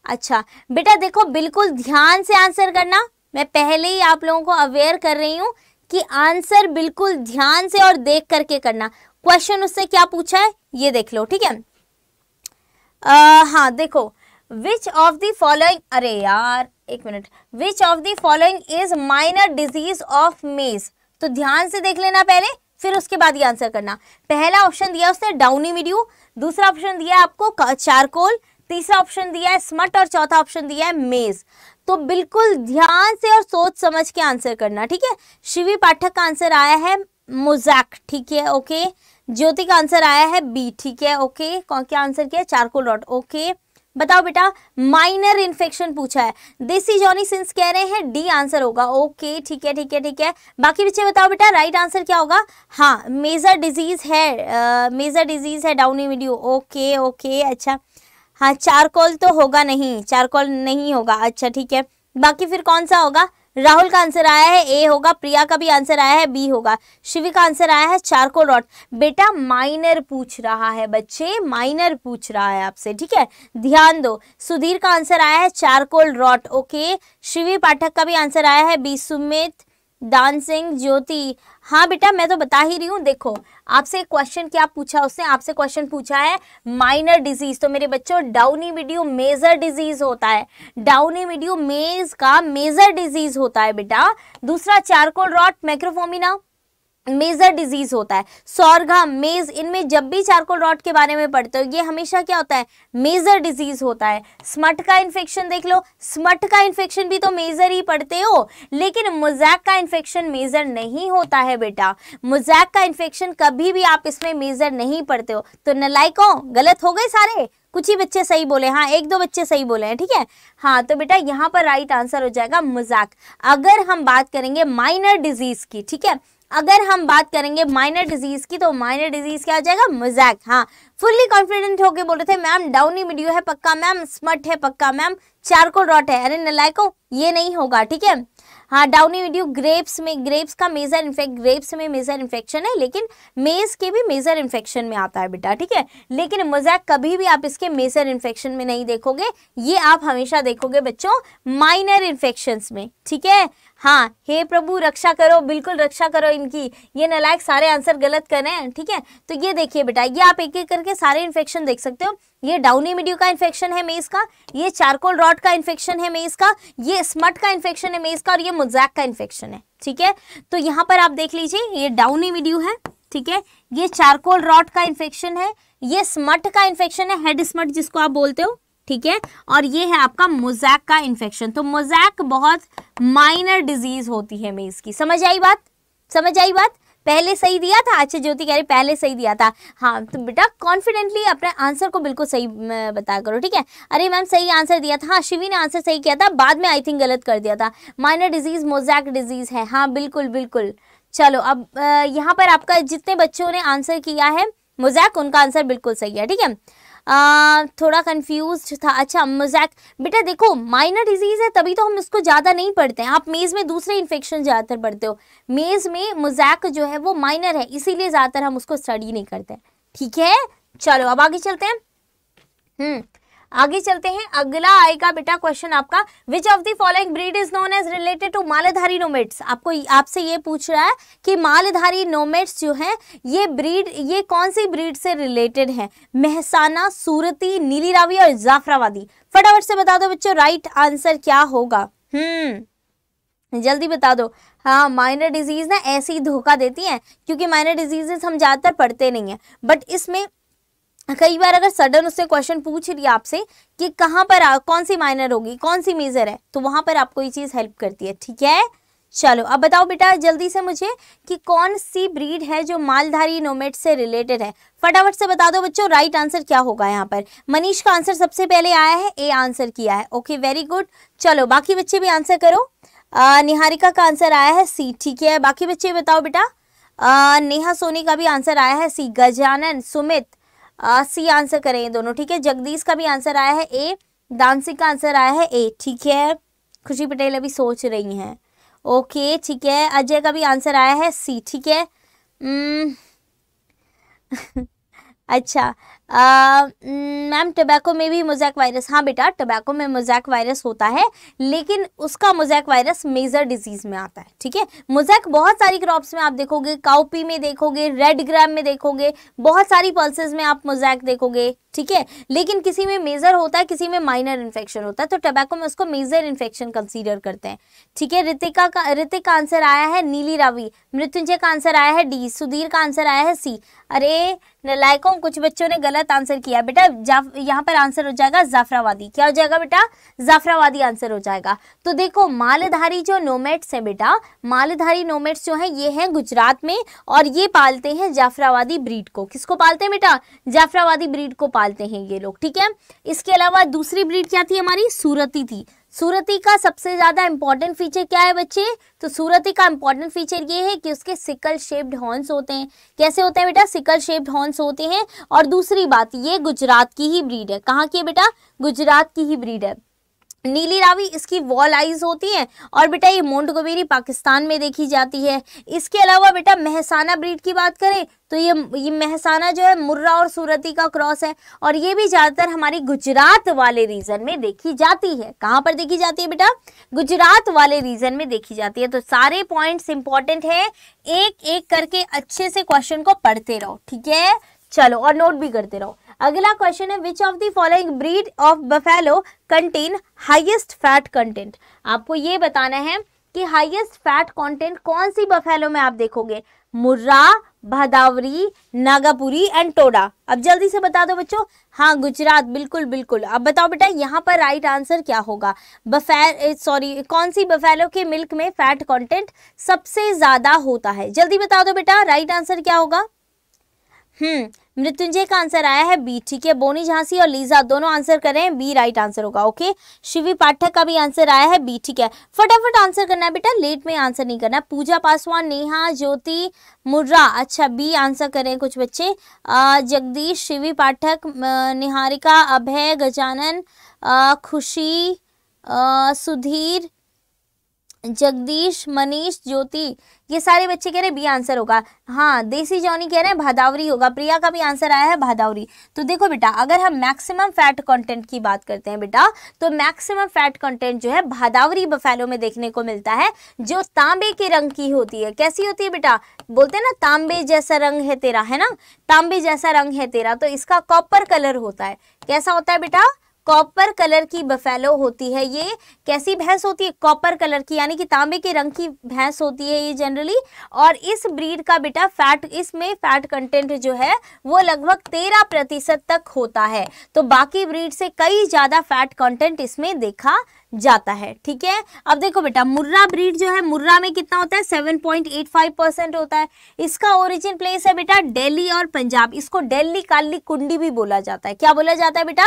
अच्छा बेटा देखो बिल्कुल ध्यान से आंसर करना मैं पहले ही आप लोगों को अवेयर कर रही हूँ कि आंसर बिल्कुल ध्यान से और देख करके करना क्वेश्चन उससे क्या पूछा है ये देख लो ठीक है हाँ देखो विच ऑफ द फॉलोइंग अरे यार एक minute which of the following is minor disease of maize तो ध्यान से देख लेना पहले फिर उसके बाद ही आंसर करना पहला ऑप्शन दिया उसने डाउनी मीडियो दूसरा ऑप्शन दिया आपको चारकोल तीसरा ऑप्शन दिया है स्मट और चौथा ऑप्शन दिया है मेज तो बिल्कुल ध्यान से और सोच समझ के आंसर करना ठीक है शिवी पाठक का आंसर आया है मोजैक ठीक है ओके ज्योति का आंसर आया है बी ठीक है ओके कौन क्या आंसर किया चारकोल डॉट ओके बताओ बेटा माइनर इन्फेक्शन पूछा है देसी जॉनी सिंस कह रहे हैं डी आंसर होगा ओके ठीक है ठीक है ठीक है बाकी बच्चे बताओ बेटा राइट आंसर क्या होगा हाँ मेजर डिजीज है मेजर डिजीज है डाउनी वीडियो ओके ओके अच्छा हाँ चारकोल तो होगा नहीं चारकोल नहीं होगा अच्छा ठीक है बाकी फिर कौन सा होगा राहुल का आंसर आया है ए होगा प्रिया का भी आंसर आया है बी होगा शिवी का आंसर आया है चारकोल डॉट बेटा माइनर पूछ रहा है बच्चे माइनर पूछ रहा है आपसे ठीक है ध्यान दो सुधीर का आंसर आया है चारकोल रॉट ओके शिवी पाठक का भी आंसर आया है बी सुमित डांसिंग ज्योति हाँ बेटा मैं तो बता ही रही हूँ देखो आपसे क्वेश्चन क्या पूछा उसने आपसे क्वेश्चन पूछा है माइनर डिजीज तो मेरे बच्चों डाउनी मीडियो मेजर डिजीज होता है डाउनी मीडियो मेज का मेजर डिजीज होता है बेटा दूसरा charcoal rot macrophomina major disease होता है सौरघा मेज इनमें जब भी चारकोल रॉट के बारे में पढ़ते हो ये हमेशा क्या होता है मेजर डिजीज होता है स्मट का इन्फेक्शन देख लो स्मट का इन्फेक्शन भी तो मेजर ही पढ़ते हो लेकिन मुजैक का इन्फेक्शन मेजर नहीं होता है बेटा मुजैक का इन्फेक्शन कभी भी आप इसमें मेजर नहीं पढ़ते हो तो नलाइको गलत हो गए सारे कुछ ही बच्चे सही बोले हाँ एक दो बच्चे सही बोले हैं ठीक है हाँ तो बेटा यहाँ पर राइट आंसर हो जाएगा मुजाक अगर हम बात करेंगे माइनर डिजीज की ठीक है अगर हम बात करेंगे माइनर डिजीज की तो माइनर डिजीज क्या आ जाएगा मजैक हाँ फुल्ली कॉन्फिडेंट होके बोल रहे थे मैम डाउनी वीडियो है पक्का मैम स्मर्ट है पक्का मैम चारकोल रॉट है अरे नलायको ये नहीं होगा ठीक है हाँ डाउनी वीडियो ग्रेप्स में ग्रेप्स का मेजर इन्फेक्ट ग्रेप्स में मेजर इन्फेक्शन है लेकिन मेज के भी मेजर इन्फेक्शन में आता है बेटा ठीक है लेकिन मजैक कभी भी आप इसके मेजर इन्फेक्शन में नहीं देखोगे ये आप हमेशा देखोगे बच्चों माइनर इन्फेक्शन में ठीक है हाँ हे प्रभु रक्षा करो बिल्कुल रक्षा करो इनकी ये नलायक सारे आंसर गलत कर रहे हैं ठीक है तो ये देखिए बेटा ये आप एक एक करके सारे इन्फेक्शन देख सकते हो ये डाउनी मिडियो का इन्फेक्शन है मेज का ये चारकोल रॉड का इन्फेक्शन है मेज का ये स्मट का इन्फेक्शन है मेज का और ये मुजैक का इन्फेक्शन है ठीक है तो यहाँ पर आप देख लीजिए ये डाउनी मिडियो है ठीक है ये चारकोल रॉट का इन्फेक्शन है ये स्मट का इन्फेक्शन है हेड स्मट जिसको आप बोलते हो ठीक है और ये है आपका मोजैक का इन्फेक्शन तो मोजैक बहुत माइनर डिजीज होती है मेज की समझ आई बात समझ आई बात पहले सही दिया था अच्छा ज्योति कह रही पहले सही दिया था हाँ तो बेटा कॉन्फिडेंटली अपने आंसर को बिल्कुल सही बता करो ठीक है अरे मैम सही आंसर दिया था हाँ शिवी ने आंसर सही किया था बाद में आई थिंक गलत कर दिया था माइनर डिजीज मोजैक डिजीज है हाँ बिल्कुल बिल्कुल चलो अब यहाँ पर आपका जितने बच्चों ने आंसर किया है मोजैक उनका आंसर बिल्कुल सही है ठीक है थोड़ा कंफ्यूज था अच्छा मजाक बेटा देखो माइनर डिजीज़ है तभी तो हम इसको ज़्यादा नहीं पढ़ते हैं आप मेज़ में दूसरे इन्फेक्शन ज़्यादातर पढ़ते हो मेज़ में मजाक जो है वो माइनर है इसीलिए ज़्यादातर हम उसको स्टडी नहीं करते ठीक है चलो अब आगे चलते हैं हम्म आगे चलते हैं अगला आएगा बेटा क्वेश्चन आपका which of the following breed is known as related to Maldhari nomads आपको आपसे ये पूछ रहा है कि मालधारी नोमेट्स जो है ये ब्रीड ये कौन सी ब्रीड से रिलेटेड है मेहसाना सूरती नीली रावी और जाफराबादी फटाफट से बता दो बच्चों राइट आंसर क्या होगा हम्म जल्दी बता दो हाँ माइनर डिजीज़ ना ऐसे ही धोखा देती हैं क्योंकि माइनर डिजीजेस हम ज़्यादातर पढ़ते नहीं हैं बट इसमें हाँ, कई बार अगर सडन उससे क्वेश्चन पूछ लिया आपसे कि कहाँ पर आ, कौन सी माइनर होगी कौन सी मेजर है तो वहां पर आपको ये चीज हेल्प करती है ठीक है चलो अब बताओ बेटा जल्दी से मुझे कि कौन सी ब्रीड है जो मालधारी नोमेट से रिलेटेड है फटाफट से बता दो बच्चों राइट आंसर क्या होगा यहाँ पर मनीष का आंसर सबसे पहले आया है ए आंसर किया है ओके वेरी गुड चलो बाकी बच्चे भी आंसर करो आ, निहारिका का आंसर आया है सी ठीक है बाकी बच्चे बताओ बेटा नेहा सोनी का भी आंसर आया है C Gajanan Sumit C answer करें दोनों ठीक है जगदीश का भी आंसर आया है ए दानसिंह का आंसर आया है ए ठीक है खुशी पटेल अभी सोच रही हैं ओके ठीक है अजय का भी आंसर आया है सी ठीक है hmm. अच्छा मैम टबैको में भी मोजैक वायरस हाँ बेटा टबैको में मोजैक वायरस होता है लेकिन उसका मोजैक वायरस मेजर डिजीज में आता है ठीक है मोजैक बहुत सारी क्रॉप्स में आप देखोगे काउपी में देखोगे रेड ग्राम में देखोगे बहुत सारी पल्सेस में आप मोजैक देखोगे ठीक है लेकिन किसी में मेजर होता है किसी में माइनर इन्फेक्शन होता है तो टबैको में उसको मेजर इन्फेक्शन कंसिडर करते हैं ठीक है रितिका का रितिक का आंसर आया है नीली रावी मृत्युंजय का आंसर आया है डी सुधीर का आंसर आया है सी अरे नलायकों कुछ बच्चों ने गलत आंसर किया बेटा यहाँ पर आंसर हो जाएगा जाफरावादी क्या हो जाएगा बेटा जाफरावादी आंसर हो जाएगा तो देखो मालधारी जो नोमेट्स हैं बेटा मालधारी नोमेट्स जो हैं ये हैं गुजरात में और ये पालते हैं जाफरावादी ब्रीड को किसको पालते हैं बेटा जाफरावादी ब्रीड को पालते हैं ये लोग ठीक है इसके अलावा दूसरी ब्रीड क्या थी हमारी सूरती थी सूरती का सबसे ज़्यादा इंपॉर्टेंट फीचर क्या है बच्चे तो सूरती का इंपॉर्टेंट फीचर ये है कि उसके सिकल शेप्ड हॉर्न्स होते हैं कैसे होते हैं बेटा सिकल शेप्ड हॉर्न्स होते हैं और दूसरी बात ये गुजरात की ही ब्रीड है कहाँ की है बेटा गुजरात की ही ब्रीड है नीली रावी इसकी वॉल आइज होती है और बेटा ये गोबेरी पाकिस्तान में देखी जाती है इसके अलावा बेटा महसाना ब्रीड की बात करें तो ये ये महसाना जो है मुर्रा और सूरती का क्रॉस है और ये भी ज़्यादातर हमारी गुजरात वाले रीजन में देखी जाती है कहाँ पर देखी जाती है बेटा गुजरात वाले रीजन में देखी जाती है तो सारे पॉइंट्स इंपॉर्टेंट है एक एक करके अच्छे से क्वेश्चन को पढ़ते रहो ठीक है चलो और नोट भी करते रहो अगला क्वेश्चन है which of the following breed of buffalo contain highest fat content आपको ये बताना है कि हाईएस्ट फैट कंटेंट कौन सी बफेलो में आप देखोगे मुर्रा भादावरी नागापुरी एंड टोडा अब जल्दी से बता दो बच्चों हाँ गुजरात बिल्कुल बिल्कुल अब बताओ बेटा यहाँ पर राइट आंसर क्या होगा बफे सॉरी कौन सी बफेलो के मिल्क में फैट कंटेंट सबसे ज़्यादा होता है जल्दी बता दो बेटा राइट आंसर क्या होगा हम्म मृत्युंजय का आंसर आया है बी ठीक है बोनी झांसी और लीजा दोनों आंसर कर रहे हैं बी राइट आंसर होगा ओके शिवी पाठक का भी आंसर आया है बी ठीक है फटाफट आंसर करना है बेटा लेट में आंसर नहीं करना पूजा पासवान नेहा ज्योति मुर्रा अच्छा बी आंसर कर रहे हैं कुछ बच्चे जगदीश शिवी पाठक निहारिका अभय गजानन खुशी सुधीर जगदीश मनीष ज्योति ये सारे बच्चे कह रहे हैं बी आंसर होगा हाँ देसी जॉनी कह रहे हैं भादावरी होगा प्रिया का भी आंसर आया है भादावरी तो देखो बेटा अगर हम मैक्सिमम फैट कंटेंट की बात करते हैं बेटा तो मैक्सिमम फैट कंटेंट जो है भादावरी बफेलो में देखने को मिलता है जो तांबे के रंग की होती है कैसी होती है बेटा बोलते हैं ना तांबे जैसा रंग है तेरा है ना तांबे जैसा रंग है तेरा तो इसका कॉपर कलर होता है कैसा होता है बेटा कॉपर कलर की बफेलो होती है ये कैसी भैंस होती है कॉपर कलर की यानी कि तांबे के रंग की भैंस होती है ये जनरली और इस ब्रीड का बेटा फैट इसमें फैट कंटेंट जो है वो लगभग तेरह प्रतिशत तक होता है तो बाकी ब्रीड से कई ज़्यादा फैट कंटेंट इसमें देखा जाता है ठीक है अब देखो बेटा मुर्रा ब्रीड जो है मुर्रा में कितना होता है seven point eight five percent होता है इसका ओरिजिन प्लेस है बेटा दिल्ली और पंजाब इसको दिल्ली काली कुंडी भी बोला जाता है क्या बोला जाता है बेटा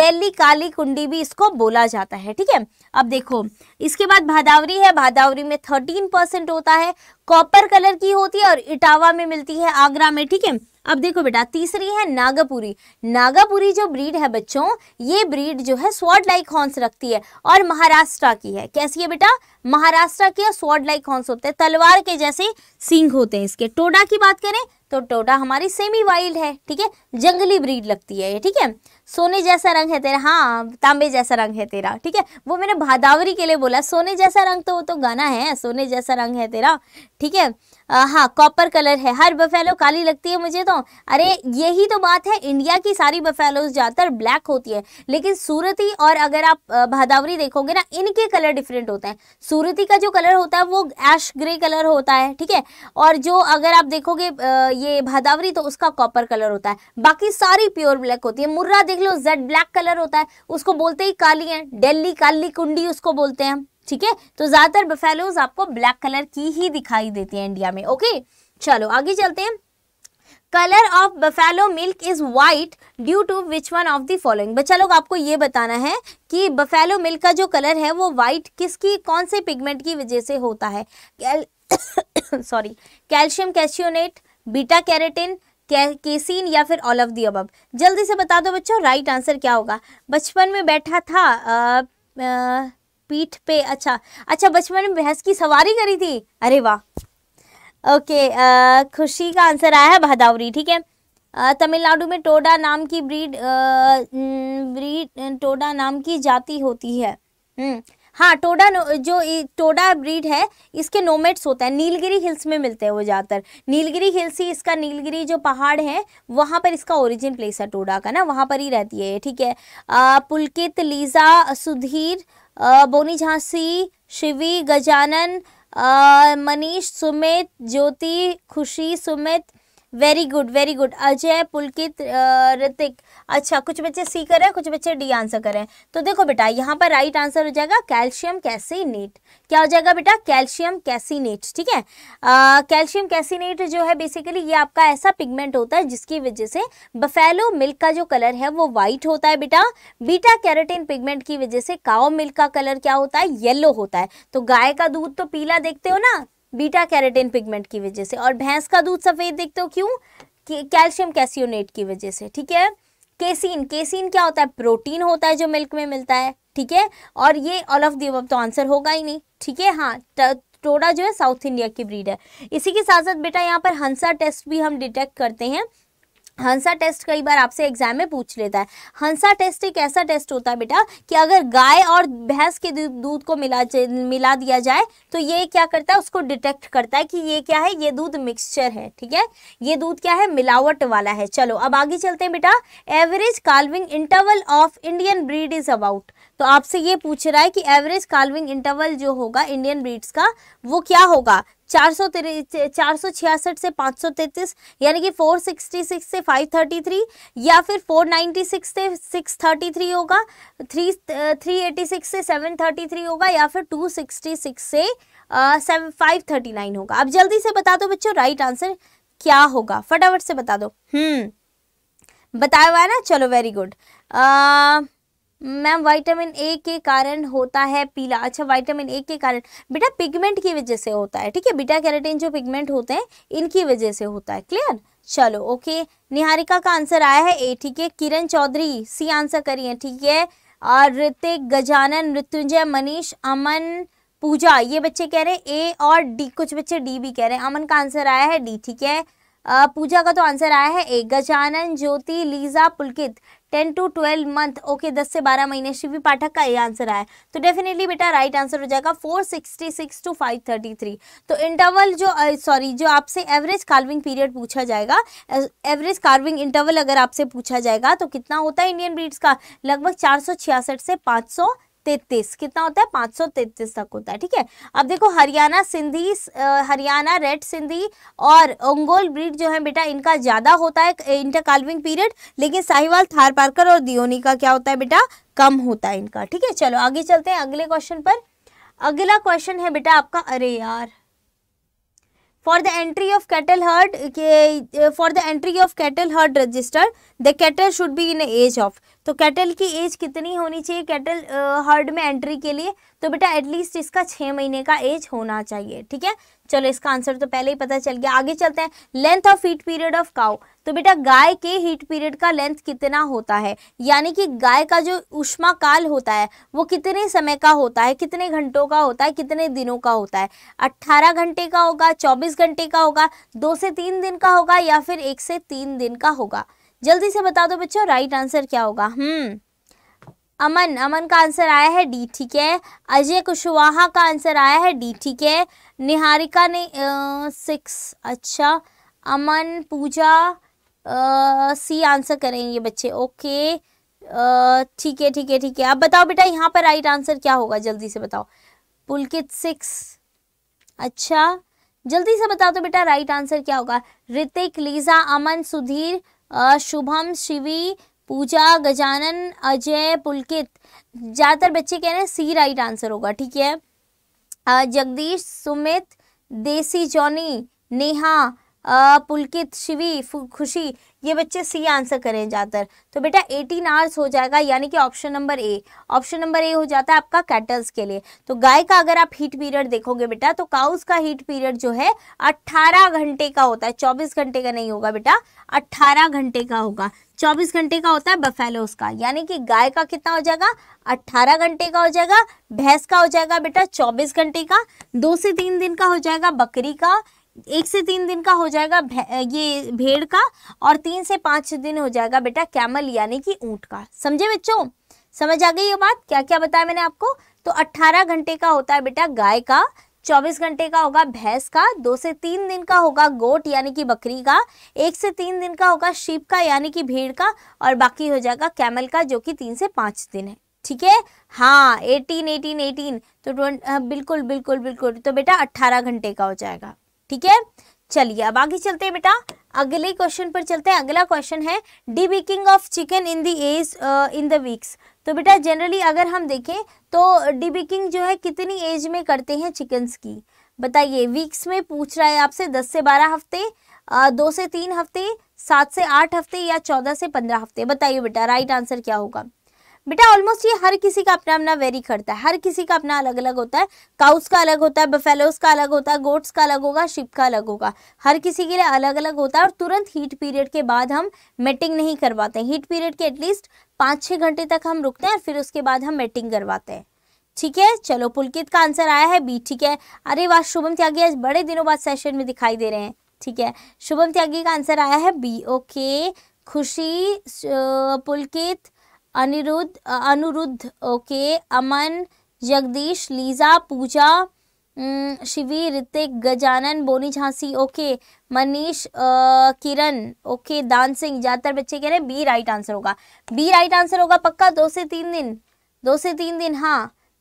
दिल्ली काली कुंडी भी इसको बोला जाता है ठीक है अब देखो इसके बाद भादावरी है भादावरी में थर्टीन होता है कॉपर कलर की होती है और इटावा में मिलती है आगरा में ठीक है अब देखो बेटा तीसरी है नागापुरी नागापुरी जो ब्रीड है बच्चों ये ब्रीड जो है स्वाड लाइक हॉन्स रखती है और महाराष्ट्र की है कैसी है बेटा महाराष्ट्र की स्वाड लाइक हॉन्स होते हैं तलवार के जैसे सिंग होते हैं इसके टोडा की बात करें तो टोडा हमारी सेमी वाइल्ड है ठीक है जंगली ब्रीड लगती है ये ठीक है सोने जैसा रंग है तेरा हाँ तांबे जैसा रंग है तेरा ठीक है वो मैंने भादावरी के लिए बोला सोने जैसा रंग तो वो तो गाना है सोने जैसा रंग है तेरा ठीक है आ, हाँ कॉपर कलर है हर बफेलो काली लगती है मुझे तो अरे यही तो बात है इंडिया की सारी बफेलोज ज़्यादातर ब्लैक होती है लेकिन सूरती और अगर आप भादावरी देखोगे ना इनके कलर डिफरेंट होते हैं सूरती का जो कलर होता है वो एश ग्रे कलर होता है ठीक है और जो अगर आप देखोगे ये भादावरी तो उसका कॉपर कलर होता है बाकी सारी प्योर ब्लैक होती है मुर्रा देख लो जेड ब्लैक कलर होता है उसको बोलते ही काली है डेली काली कुंडी उसको बोलते हैं ठीक है तो ज्यादातर बफेलोज आपको ब्लैक कलर की ही दिखाई देती है इंडिया में ओके चलो आगे चलते हैं colour of buffalo milk is white due to which one of the following बच्चा लोग आपको ये बताना है कि बफेलो मिल्क का जो कलर है वो वाइट किसकी कौन से पिगमेंट की वजह से होता है sorry calcium caseinate beta carotene casein या फिर ऑल ऑफ दी अब जल्दी से बता दो बच्चों राइट आंसर क्या होगा बचपन में बैठा था आ, आ, पीठ पे अच्छा अच्छा बचपन में भैंस की सवारी करी थी अरे वाह ओके आ, खुशी का आंसर आया है भदावरी ठीक है तमिलनाडु में टोडा नाम की ब्रीड आ, ब्रीड टोडा नाम की जाति होती है हम्म। हाँ टोडा जो टोडा ब्रीड है इसके नोमेट्स होते हैं नीलगिरी हिल्स में मिलते हैं वो ज़्यादातर नीलगिरी हिल्स ही इसका नीलगिरी जो पहाड़ है वहाँ पर इसका ओरिजिन प्लेस है टोडा का ना वहाँ पर ही रहती है ठीक है Pulkit Liza Sudhir Boni Jhansi Shivi Gajanan Manish Sumit Jyoti Khushi Sumit very good very good Ajay Pulkit Ritik अच्छा कुछ बच्चे सी कर रहे हैं कुछ बच्चे डी आंसर कर रहे हैं तो देखो बेटा यहाँ पर राइट आंसर हो जाएगा कैल्शियम कैसीनेट क्या हो जाएगा बेटा कैल्शियम कैसीनेट ठीक है कैल्शियम कैसीनेट जो है बेसिकली ये आपका ऐसा पिगमेंट होता है जिसकी वजह से बफेलो मिल्क का जो कलर है वो वाइट होता है बेटा बीटा कैरेटिन पिगमेंट की वजह से काओ मिल्क का कलर क्या होता है येलो होता है तो गाय का दूध तो पीला देखते हो ना बीटा कैरेटिन पिगमेंट की वजह से और भैंस का दूध सफ़ेद देखते हो क्यों कैल्शियम कैसियोनेट की वजह से ठीक है केसिन केसिन क्या होता है प्रोटीन होता है जो मिल्क में मिलता है ठीक है और ये ऑल ऑफ दी तो आंसर होगा ही नहीं ठीक है हाँ टोडा जो है साउथ इंडिया की ब्रीड है इसी के साथ साथ बेटा यहाँ पर हंसा टेस्ट भी हम डिटेक्ट करते हैं हंसा टेस्ट कई बार आपसे एग्जाम में पूछ लेता है हंसा टेस्ट एक ऐसा टेस्ट होता है बेटा कि अगर गाय और भैंस के दूध को मिला मिला दिया जाए तो ये क्या करता है उसको डिटेक्ट करता है कि ये क्या है ये दूध मिक्सचर है ठीक है ये दूध क्या है मिलावट वाला है चलो अब आगे चलते हैं बेटा average calving interval of Indian breed is about तो आपसे ये पूछ रहा है कि एवरेज काल्विंग इंटरवल जो होगा इंडियन ब्रीड्स का वो क्या होगा चार सौ चार सौ छियासठ से पाँच सौ तैंतीस यानी कि फोर सिक्सटी सिक्स से फाइव थर्टी थ्री या फिर फोर नाइन्टी सिक्स से सिक्स थर्टी थ्री होगा थ्री थ्री एटी सिक्स से सेवन थर्टी थ्री होगा या फिर टू सिक्सटी सिक्स से सेवन फाइव थर्टी नाइन होगा आप जल्दी से बता दो बच्चों राइट आंसर क्या होगा फटाफट से बता दो हम्म बताया हुआ है ना चलो very good ma'am vitamin A के कारण होता है पीला अच्छा विटामिन ए के कारण बेटा पिगमेंट की वजह से होता है ठीक है बीटा कैरेटिन जो पिगमेंट होते हैं इनकी वजह से होता है क्लियर चलो ओके निहारिका का आंसर आया है ए ठीक है किरण चौधरी सी आंसर करिए ठीक है और ऋतिक गजानन मृत्युंजय मनीष अमन पूजा ये बच्चे कह रहे हैं ए और डी कुछ बच्चे डी भी कह रहे हैं अमन का आंसर आया है डी ठीक है पूजा का तो आंसर आया है एक Gajanan Jyoti Liza Pulkit ten to twelve month okay दस से बारह महीने शिवी पाठक का ये आंसर आया तो डेफिनेटली बेटा राइट आंसर हो जाएगा four sixty six to five thirty three तो इंटरवल जो सॉरी जो आपसे एवरेज कार्विंग पीरियड पूछा जाएगा एवरेज कार्विंग इंटरवल अगर आपसे पूछा जाएगा तो कितना होता है इंडियन ब्रीड्स का लगभग चार सौ छियासठ से पाँच सौ तैतीस कितना होता है पाँच सौ तैतीस तक होता है ठीक है अब देखो हरियाणा सिंधी हरियाणा रेड सिंधी और ओंगोल ब्रीड जो है बेटा इनका ज़्यादा होता है इंटरकाल्विंग पीरियड लेकिन साहिवाल थार पार्कर और दियोनी का क्या होता है बेटा कम होता है इनका ठीक है चलो आगे चलते हैं अगले क्वेश्चन पर अगला क्वेश्चन है बेटा आपका अरे यार for the entry of cattle herd for the entry of cattle herd register the cattle should be in age of तो कैटल की एज कितनी होनी चाहिए कैटल हर्ड uh, में एंट्री के लिए तो बेटा एटलीस्ट इसका छः महीने का एज होना चाहिए ठीक है चलो इसका आंसर तो पहले ही पता चल गया आगे चलते हैं length of heat period of cow तो बेटा गाय के हीट पीरियड का लेंथ कितना होता है यानी कि गाय का जो उष्मा काल होता है वो कितने समय का होता है कितने घंटों का होता है कितने दिनों का होता है 18 घंटे का होगा 24 घंटे का होगा दो से तीन दिन का होगा या फिर एक से तीन दिन का होगा जल्दी से बता दो बच्चों राइट आंसर क्या होगा हम्म अमन अमन का आंसर आया है डी ठीक है अजय कुशवाहा का आंसर आया है डी ठीक है निहारिका ने सिक्स अच्छा अमन पूजा सी आंसर करेंगे बच्चे ओके ठीक है ठीक है ठीक है अब बताओ बेटा यहाँ पर राइट आंसर क्या होगा जल्दी से बताओ पुलकित सिक्स अच्छा जल्दी से बताओ तो बेटा राइट आंसर क्या होगा ऋतिक लीजा अमन सुधीर शुभम शिवी पूजा गजानन अजय पुलकित ज़्यादातर बच्चे कह रहे हैं सी राइट आंसर होगा ठीक है जगदीश सुमित देसी जॉनी नेहा पुलकित शिवी खुशी ये बच्चे सी आंसर करें ज़्यादातर तो बेटा एटीन आवर्स हो जाएगा यानी कि option number A option number A हो जाता है आपका कैटल्स के लिए तो गाय का अगर आप हीट पीरियड देखोगे बेटा तो काउस का हीट पीरियड जो है अट्ठारह घंटे का होता है चौबीस घंटे का नहीं होगा बेटा अट्ठारह घंटे का होगा चौबीस घंटे का होता है बफेलोस का यानी कि गाय का कितना हो जाएगा अट्ठारह घंटे का हो जाएगा भैंस का हो जाएगा बेटा चौबीस घंटे का दो से तीन दिन का हो जाएगा बकरी का एक से तीन दिन का हो जाएगा ये भेड़ का और तीन से पांच दिन हो जाएगा बेटा कैमल यानी कि ऊंट का समझे बच्चों समझ आ गई ये बात क्या क्या बताया मैंने आपको तो 18 घंटे का होता है बेटा गाय का 24 घंटे का होगा भैंस का दो से तीन दिन का होगा गोट यानी कि बकरी का एक से तीन दिन का होगा शिप का यानी कि भीड़ का और बाकी हो जाएगा कैमल का जो कि तीन से पांच दिन है ठीक है हाँ एटीन एटीन एटीन तो हाँ, बिल्कुल बिल्कुल बिल्कुल तो बेटा अट्ठारह घंटे का हो जाएगा ठीक है चलिए अब आगे चलते हैं बेटा अगले क्वेश्चन पर चलते हैं अगला क्वेश्चन है debeaking of chicken in the age in the weeks तो बेटा जनरली अगर हम देखें तो डी बीकिंग जो है कितनी एज में करते हैं चिकन्स की बताइए वीक्स में पूछ रहा है आपसे दस से बारह हफ्ते दो से तीन हफ्ते सात से आठ हफ्ते या चौदह से पंद्रह हफ्ते बताइए बेटा राइट आंसर क्या होगा बेटा ऑलमोस्ट ये हर किसी का अपना अपना वेरी करता है हर किसी का अपना अलग अलग होता है काउस का अलग होता है बफेलोस का अलग होता है गोट्स का अलग होगा शिप का अलग होगा हर किसी के लिए अलग अलग होता है और तुरंत हीट पीरियड के बाद हम मेटिंग नहीं करवाते हीट पीरियड के एटलीस्ट पाँच छः घंटे तक हम रुकते हैं और फिर उसके बाद हम मेटिंग करवाते हैं ठीक है चलो पुलकित का आंसर आया है बी ठीक है अरे वाह शुभम त्यागी आज बड़े दिनों बाद सेशन में दिखाई दे रहे हैं ठीक है शुभम त्यागी का आंसर आया है B okay Khushi Pulkit Aniruddh Anuruddh okay Aman Jagdish Liza Puja Shivi Ritik Gajanan Boni Jhansi okay Manish Kiran okay Daan Singh ज़्यादातर बच्चे कह रहे हैं बी राइट आंसर होगा बी राइट आंसर होगा पक्का दो से तीन दिन दो से तीन दिन हाँ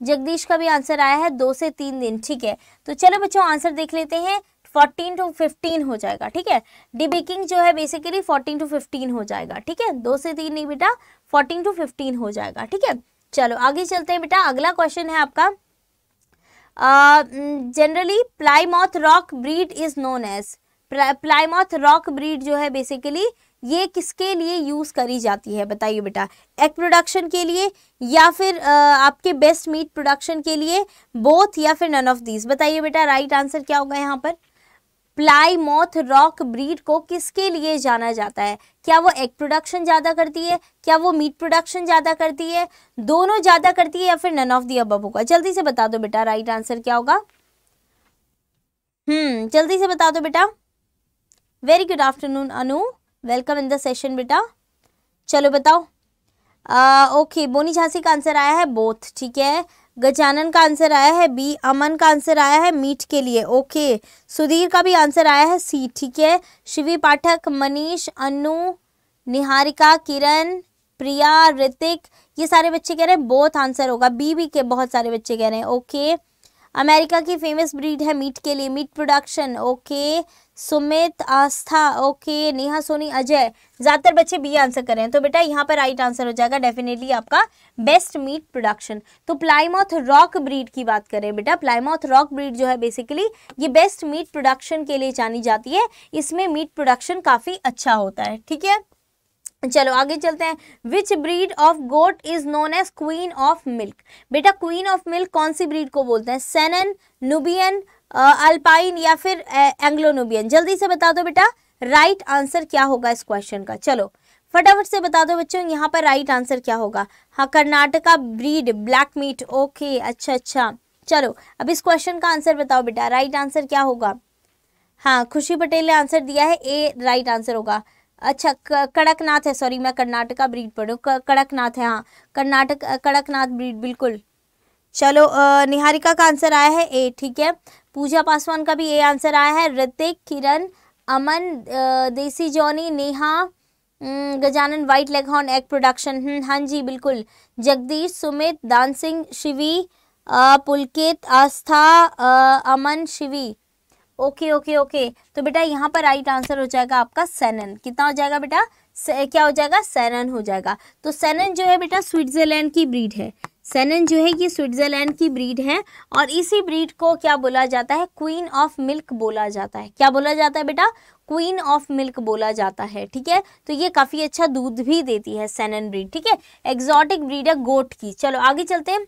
जगदीश का भी आंसर आया है दो से तीन दिन ठीक है तो चलो बच्चों आंसर देख लेते हैं फोर्टीन टू फिफ्टीन हो जाएगा ठीक है डिबिकिंग जो है बेसिकली फोर्टीन टू फिफ्टीन हो जाएगा ठीक है दो से तीन नहीं बेटा फोर्टीन टू फिफ्टीन हो जाएगा ठीक है चलो आगे चलते हैं बेटा अगला क्वेश्चन है आपका generally Plymouth Rock breed is known as Plymouth Rock breed जो है बेसिकली ये किसके लिए यूज़ करी जाती है बताइए बेटा एग प्रोडक्शन के लिए या फिर आ, आपके बेस्ट मीट प्रोडक्शन के लिए बोथ या फिर नन ऑफ दीज बताइए बेटा राइट आंसर क्या होगा यहाँ पर प्लाईमोथ रॉक ब्रीड को किसके लिए जाना जाता है क्या वो एग प्रोडक्शन ज़्यादा करती है क्या वो मीट प्रोडक्शन ज़्यादा करती है दोनों ज़्यादा करती है या फिर नन ऑफ दी अबब होगा जल्दी से बता दो बेटा राइट आंसर क्या होगा हम्म जल्दी से बता दो बेटा very good afternoon Anu welcome in the session बेटा चलो बताओ ओके बोनी झांसी का आंसर आया है बोथ ठीक है गजानन का आंसर आया है बी अमन का आंसर आया है मीट के लिए ओके सुधीर का भी आंसर आया है सी ठीक है शिवी पाठक मनीष अनु निहारिका किरण प्रिया ऋतिक ये सारे बच्चे कह रहे हैं बहुत आंसर होगा बी बी के बहुत सारे बच्चे कह रहे हैं ओके अमेरिका की फेमस ब्रीड है मीट के लिए meat production okay Sumit Astha okay Neha Soni Ajay ज़्यादातर बच्चे बी आंसर हैं तो बेटा यहाँ पर राइट आंसर हो जाएगा डेफिनेटली आपका बेस्ट मीट प्रोडक्शन तो प्लाईमाउथ रॉक ब्रीड की बात करें बेटा प्लाईमोथ रॉक ब्रीड जो है बेसिकली ये बेस्ट मीट प्रोडक्शन के लिए जानी जाती है इसमें मीट प्रोडक्शन काफ़ी अच्छा होता है ठीक है चलो आगे चलते हैं which breed of goat is known as queen of milk बेटा क्वीन ऑफ मिल्क कौन सी ब्रीड को बोलते हैं सेनन नुबियन अल्पाइन या फिर एंग्लोनोबियन जल्दी से बता दो बेटा राइट आंसर क्या होगा इस क्वेश्चन का चलो फटाफट से बता दो बच्चों यहाँ पर राइट आंसर क्या होगा हाँ Karnataka breed black meat okay अच्छा अच्छा चलो अब इस क्वेश्चन का आंसर बताओ बेटा राइट आंसर क्या होगा हाँ खुशी पटेल ने आंसर दिया है ए राइट आंसर होगा अच्छा कड़कनाथ है सॉरी मैं कर्नाटका ब्रीड पढ़ू कड़कनाथ है हाँ कर्नाटक कड़कनाथ ब्रीड बिल्कुल चलो निहारिका का आंसर आया है ए ठीक है पूजा पासवान का भी ये आंसर आया है Hrithik Kiran Aman Desi Johnny Neha Gajanan white leghorn egg production hmm, हाँ जी बिल्कुल Jagdish Sumit Dan Singh Shivi Pulkit Aastha Aman Shivi okay okay okay तो बेटा यहाँ पर राइट आंसर हो जाएगा आपका सैनन कितना हो जाएगा बेटा क्या हो जाएगा सैनन हो जाएगा तो सैनन जो है बेटा स्विट्जरलैंड की ब्रीड है सेनन जो है ये स्विट्ज़रलैंड की ब्रीड है और इसी ब्रीड को क्या बोला जाता है क्वीन ऑफ मिल्क बोला जाता है क्या बोला जाता है बेटा क्वीन ऑफ मिल्क बोला जाता है ठीक है तो ये काफ़ी अच्छा दूध भी देती है सेनन ब्रीड ठीक है एग्जॉटिक ब्रीड है गोट की चलो आगे चलते हैं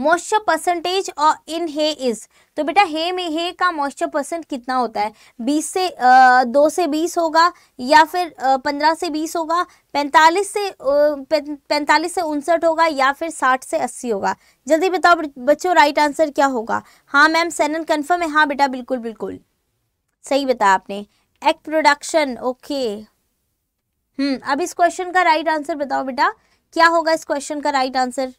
मॉइस्चर परसेंटेज और इन हे इज तो बेटा हे में हे का मॉइस्चर परसेंट कितना होता है बीस से आ, दो से बीस होगा या फिर पंद्रह से बीस होगा पैंतालीस से पैंतालीस से उनसठ होगा या फिर साठ से अस्सी होगा जल्दी बताओ बच्चों राइट आंसर क्या होगा हाँ मैम सेनन कन्फर्म है हाँ बेटा बिल्कुल बिल्कुल सही बताया आपने एक्ट प्रोडक्शन ओके हम्म अब इस क्वेश्चन का राइट आंसर बताओ बेटा क्या होगा इस क्वेश्चन का राइट आंसर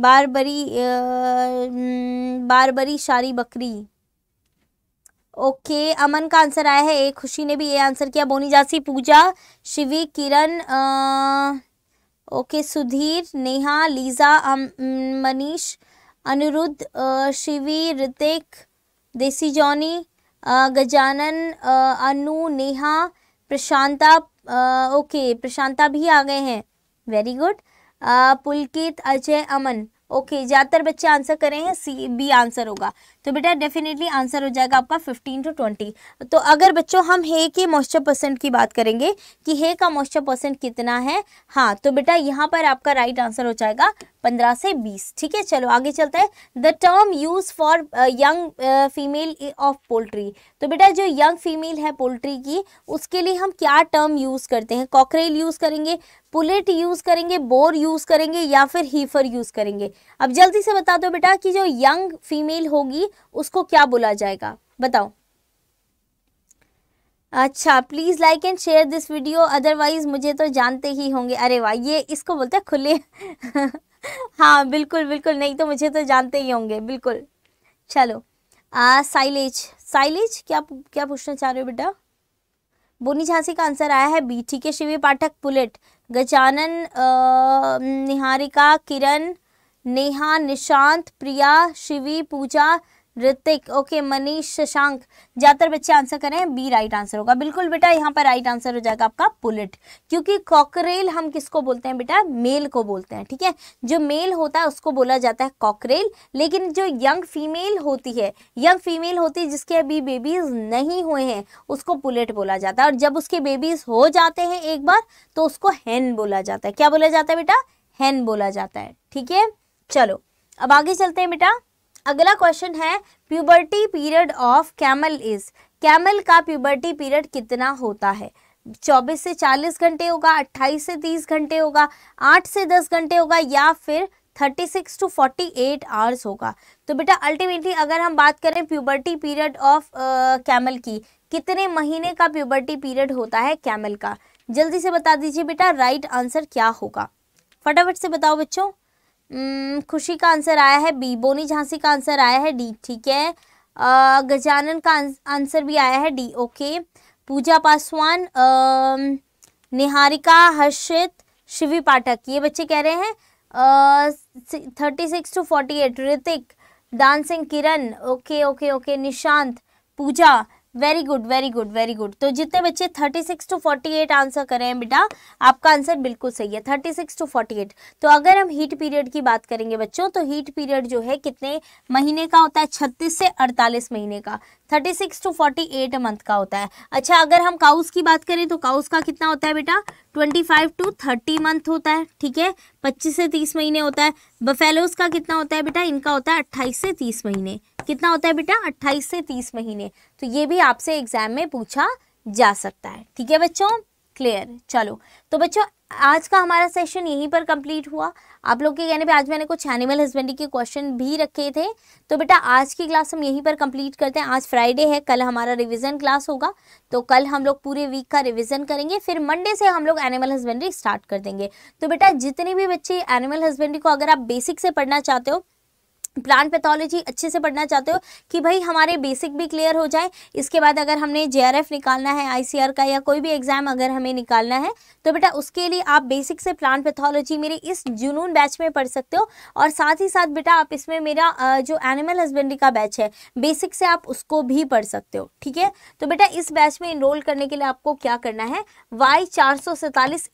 बारबरी बारबरी शारी बकरी ओके अमन का आंसर आया है ए खुशी ने भी ये आंसर किया Boni Jassi Pooja Shivi Kiran okay Sudhir Neha Lisa Manish Aniruddh Shivi Hrithik Desi Johnny Gajanan Anu Neha Prashanta okay Prashanta भी आ गए हैं very good Pulkit Ajay Aman okay ज़्यादातर बच्चे आंसर करें हैं सी बी आंसर होगा तो बेटा डेफिनेटली आंसर हो जाएगा आपका फिफ्टीन टू ट्वेंटी तो अगर बच्चों हम हे के मॉइस्चर परसेंट की बात करेंगे कि हे का मॉइस्चर परसेंट कितना है हाँ तो बेटा यहाँ पर आपका राइट आंसर हो जाएगा पंद्रह से बीस ठीक है चलो आगे चलता है the term use for young female of poultry तो बेटा जो यंग फीमेल है पोल्ट्री की उसके लिए हम क्या टर्म यूज़ करते हैं कॉकरेल यूज़ करेंगे पुलेट यूज़ करेंगे बोर यूज़ करेंगे या फिर हीफर यूज़ करेंगे अब जल्दी से बता दो बेटा कि जो यंग फीमेल होगी उसको क्या बोला जाएगा बताओ अच्छा please like and share this video otherwise मुझे तो जानते ही होंगे अरे वाह ये इसको बोलते हैं खुले हाँ बिल्कुल बिल्कुल नहीं तो मुझे तो जानते ही होंगे बिल्कुल चलो आ, साइलेज साइलेज क्या क्या पूछना चाह रहे हो बेटा बोनी झांसी का आंसर आया है बी ठीक है शिवी पाठक पुलेट गजानन निहारिका किरण नेहा निशांत प्रिया शिवी पूजा ऋतिक ओके मनीष शशांक ज्यादातर बच्चे आंसर करें बी राइट आंसर होगा बिल्कुल बेटा यहाँ पर राइट आंसर हो जाएगा आपका पुलेट क्योंकि कॉकरेल हम किसको बोलते हैं बेटा मेल को बोलते हैं ठीक है जो मेल होता है उसको बोला जाता है कॉकरेल लेकिन जो यंग फीमेल होती है यंग फीमेल होती है जिसके अभी बेबीज नहीं हुए हैं उसको पुलेट बोला जाता है और जब उसके बेबीज हो जाते हैं एक बार तो उसको हैन बोला जाता है क्या बोला जाता है बेटा हैन बोला जाता है ठीक है चलो अब आगे चलते हैं बेटा अगला क्वेश्चन है puberty period of camel is camel का प्यूबर्टी पीरियड कितना होता है 24 से 40 घंटे होगा 28 से 30 घंटे होगा 8 से 10 घंटे होगा या फिर 36 टू 48 आवर्स होगा तो बेटा अल्टीमेटली अगर हम बात करें प्यूबर्टी पीरियड ऑफ कैमल की कितने महीने का प्यूबर्टी पीरियड होता है कैमल का जल्दी से बता दीजिए बेटा राइट आंसर क्या होगा फटाफट से बताओ बच्चों हम्म, खुशी का आंसर आया है बी बोनी झांसी का आंसर आया है डी ठीक है गजानन का आंसर भी आया है डी ओके पूजा पासवान निहारिका हर्षित शिवी पाठक ये बच्चे कह रहे हैं thirty six to forty eight Hrithik dancing Kiran okay okay okay Nishant Pooja very good very good very good तो जितने बच्चे thirty six to forty eight answer करें हैं बेटा आपका आंसर बिल्कुल सही है thirty six to forty eight तो अगर हम हीट पीरियड की बात करेंगे बच्चों तो हीट पीरियड जो है कितने महीने का होता है छत्तीस से अड़तालीस महीने का thirty six to forty eight month का होता है अच्छा अगर हम काउस की बात करें तो काउस का कितना होता है बेटा twenty five to thirty month होता है ठीक है पच्चीस से तीस महीने होता है बफेलोस का कितना होता है बेटा इनका होता है अट्ठाईस से तीस महीने कितना होता है बेटा अट्ठाईस से तीस महीने तो ये भी आपसे एग्जाम में पूछा जा सकता है ठीक है बच्चों क्लियर चलो तो बच्चों आज का हमारा सेशन यहीं पर कंप्लीट हुआ आप लोग के कहने पे आज मैंने कुछ एनिमल हस्बेंड्री के क्वेश्चन भी रखे थे तो बेटा आज की क्लास हम यहीं पर कंप्लीट करते हैं आज फ्राइडे है कल हमारा रिविज़न क्लास होगा तो कल हम लोग पूरे वीक का रिविज़न करेंगे फिर मंडे से हम लोग एनिमल हस्बेंड्री स्टार्ट कर देंगे तो बेटा जितने भी बच्चे एनिमल हस्बेंड्री को अगर आप बेसिक से पढ़ना चाहते हो प्लांट पैथोलॉजी अच्छे से पढ़ना चाहते हो कि भाई हमारे बेसिक भी क्लियर हो जाए इसके बाद अगर हमने जेआरएफ निकालना है आईसीआर का या कोई भी एग्ज़ाम अगर हमें निकालना है तो बेटा उसके लिए आप बेसिक से प्लांट पैथोलॉजी मेरे इस जुनून बैच में पढ़ सकते हो और साथ ही साथ बेटा आप इसमें मेरा जो एनिमल हस्बेंड्री का बैच है बेसिक से आप उसको भी पढ़ सकते हो ठीक है तो बेटा इस बैच में इनरोल करने के लिए आपको क्या करना है वाई चार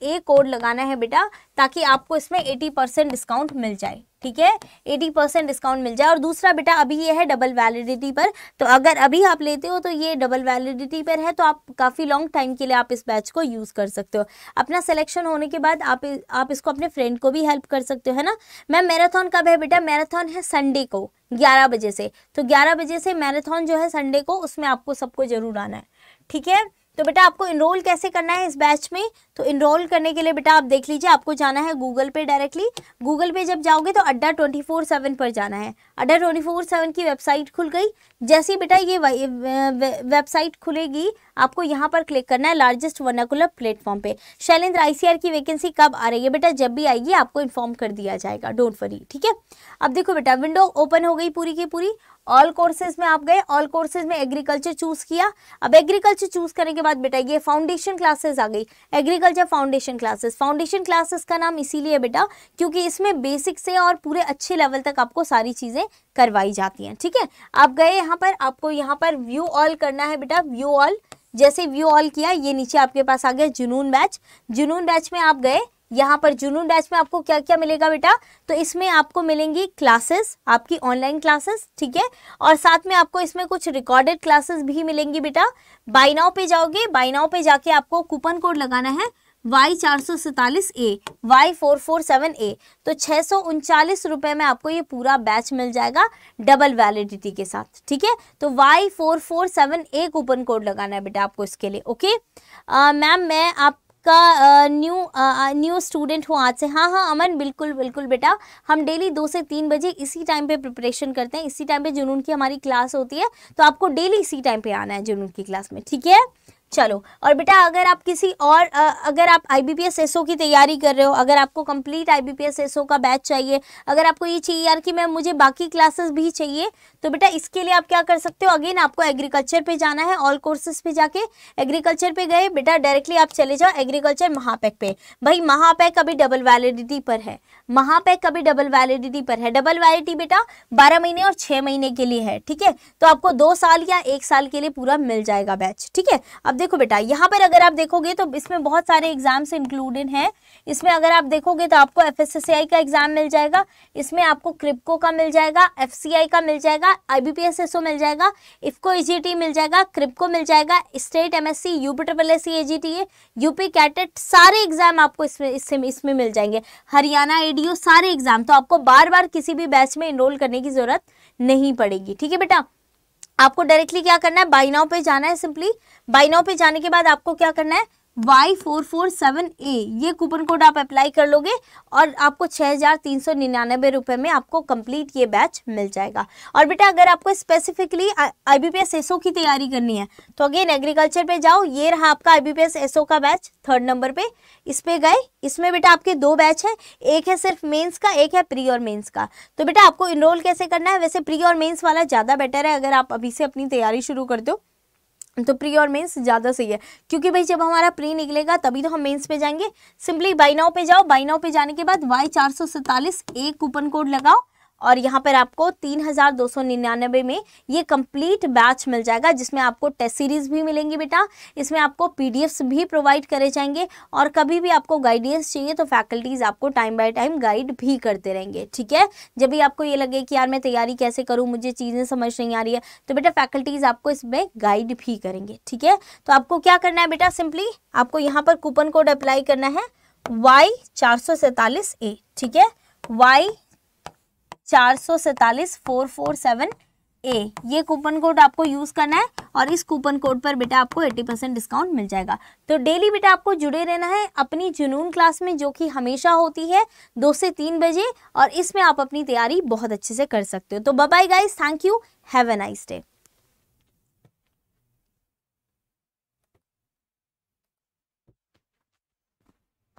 ए कोड लगाना है बेटा ताकि आपको इसमें एटी डिस्काउंट मिल जाए ठीक है एटी परसेंट डिस्काउंट मिल जाए और दूसरा बेटा अभी ये है डबल वैलिडिटी पर तो अगर अभी आप लेते हो तो ये डबल वैलिडिटी पर है तो आप काफ़ी लॉन्ग टाइम के लिए आप इस बैच को यूज़ कर सकते हो अपना सिलेक्शन होने के बाद आप आप इसको अपने फ्रेंड को भी हेल्प कर सकते हो है ना मैम मैराथन कब है बेटा मैराथन है संडे को ग्यारह बजे से तो ग्यारह बजे से मैराथन जो है संडे को उसमें आपको सबको ज़रूर आना है ठीक है तो बेटा आपको इनरोल कैसे करना है इस बैच में तो इनरोल करने के लिए बेटा आप देख लीजिए आपको जाना है गूगल पे डायरेक्टली गूगल पे जब जाओगे तो अड्डा ट्वेंटी फोर सेवन पर जाना है अड्डा ट्वेंटी फोर सेवन की वेबसाइट खुल गई जैसे ही बेटा ये वेबसाइट खुलेगी आपको यहाँ पर क्लिक करना है लार्जेस्ट वर्नाकुलर प्लेटफॉर्म पे शैलेंद्र आईसीआर की वैकेंसी कब आ रही है बेटा जब भी आएगी आपको इन्फॉर्म कर दिया जाएगा डोंट वरी ठीक है अब देखो बेटा विंडो ओपन हो गई पूरी की पूरी ऑल कोर्सेज में आप गए ऑल कोर्सेज में एग्रीकल्चर चूज किया अब एग्रीकल्चर चूज करने के बाद बेटा ये फाउंडेशन क्लासेस आ गई agri agriculture foundation classes foundation classes का नाम इसीलिए बेटा क्योंकि इसमें बेसिक से और पूरे अच्छे लेवल तक आपको सारी चीज़ें करवाई जाती हैं ठीक है ठीके? आप गए यहाँ पर आपको यहाँ पर व्यू ऑल करना है बेटा व्यू ऑल जैसे व्यू ऑल किया ये नीचे आपके पास आ गया जुनून बैच जुनून बैच में आप गए यहाँ पर जुनून डैश में आपको क्या क्या मिलेगा बेटा तो इसमें आपको मिलेंगी क्लासेस आपकी ऑनलाइन क्लासेस ठीक है और साथ में आपको इसमें कुछ रिकॉर्डेड क्लासेस भी मिलेंगी बेटा बाइनाओ पे जाओगे बाइनाओ पे जाके आपको कूपन कोड लगाना है वाई चार सौ सैतालीस A Y four four seven A तो छः सौ उनचालीस रुपये में आपको ये पूरा बैच मिल जाएगा डबल वैलिडिटी के साथ ठीक है तो Y four four seven A coupon code लगाना है बेटा आपको इसके लिए ओके मैम मैं आप का न्यू न्यू स्टूडेंट हूँ आज से हाँ हाँ अमन बिल्कुल बिल्कुल बेटा हम डेली दो से तीन बजे इसी टाइम पे प्रिपरेशन करते हैं इसी टाइम पे जुनून की हमारी क्लास होती है तो आपको डेली इसी टाइम पे आना है जुनून की क्लास में ठीक है चलो और बेटा अगर आप किसी और अगर आप आई बी की तैयारी कर रहे हो अगर आपको कंप्लीट आई बी का बैच चाहिए अगर आपको ये चाहिए यार कि मैम मुझे बाकी क्लासेस भी चाहिए तो बेटा इसके लिए आप क्या कर सकते हो अगेन आपको एग्रीकल्चर पे जाना है ऑल कोर्सेज पे जाके एग्रीकल्चर पे गए बेटा डायरेक्टली आप चले जाओ एग्रीकल्चर महापैक पे भाई महापैक अभी डबल वैलिडिटी पर है महापैक अभी डबल वैलिडिटी पर है डबल वैलिडिटी बेटा बारह महीने और छः महीने के लिए है ठीक है तो आपको दो साल या एक साल के लिए पूरा मिल जाएगा बैच ठीक है अब देखो बेटा यहाँ पर अगर आप देखोगे तो इसमें बहुत सारे एग्जाम्स इंक्लूडेड हैं इसमें अगर आप देखोगे तो आपको एफ का एग्जाम मिल जाएगा इसमें आपको क्रिप्को का मिल जाएगा एफ का मिल जाएगा आई मिल जाएगा इफको ई मिल जाएगा क्रिप्को मिल जाएगा state M S C UP CATET सारे एग्जाम आपको इसमें इसमें इसमें मिल जाएंगे हरियाणा ए सारे एग्जाम तो आपको बार बार किसी भी बैच में इनरोल करने की ज़रूरत नहीं पड़ेगी ठीक है बेटा आपको डायरेक्टली क्या करना है बाइनाओ पे जाना है सिंपली बाई पे जाने के बाद आपको क्या करना है Y four four seven A ये कूपन कोड आप अप्लाई कर लोगे और आपको छः हज़ार तीन सौ निन्यानबे रुपये में आपको कंप्लीट ये बैच मिल जाएगा और बेटा अगर आपको specifically I B P S SO की तैयारी करनी है तो अगेन एग्रीकल्चर पे जाओ ये रहा आपका I B P S SO का बैच थर्ड नंबर पे इस पे गए इसमें बेटा आपके दो बैच है एक है सिर्फ मेन्स का एक है प्री और मेन्स का तो बेटा आपको इनरोल कैसे करना है वैसे प्री और मेन्स वाला ज़्यादा बेटर है अगर आप अभी से अपनी तैयारी शुरू कर दो तो प्री और मेंस ज़्यादा सही है क्योंकि भाई जब हमारा प्री निकलेगा तभी तो हम मेंस पे जाएंगे सिंपली बाइनाओ पे जाओ बाइनाओ पे जाने के बाद वाई चार सौ सैंतालीस ए कूपन कोड लगाओ और यहाँ पर आपको तीन हज़ार दो सौ निन्यानबे में ये कंप्लीट बैच मिल जाएगा जिसमें आपको टेस्ट सीरीज़ भी मिलेंगी बेटा इसमें आपको पीडीएफ्स भी प्रोवाइड करे जाएंगे और कभी भी आपको गाइडेंस चाहिए तो फैकल्टीज़ आपको टाइम बाय टाइम गाइड भी करते रहेंगे ठीक है जब भी आपको ये लगे कि यार मैं तैयारी कैसे करूँ मुझे चीज़ें समझ नहीं आ रही है तो बेटा फैकल्टीज़ आपको इसमें गाइड भी करेंगे ठीक है तो आपको क्या करना है बेटा सिंपली आपको यहाँ पर कूपन कोड अप्लाई करना है वाई चार सौ सैतालीस ए ठीक है वाई चार सौ फोर फोर सेवन ए ये कूपन कोड आपको यूज़ करना है और इस कूपन कोड पर बेटा आपको 80 परसेंट डिस्काउंट मिल जाएगा तो डेली बेटा आपको जुड़े रहना है अपनी जुनून क्लास में जो कि हमेशा होती है दो से तीन बजे और इसमें आप अपनी तैयारी बहुत अच्छे से कर सकते हो तो bye guys thank you have a nice day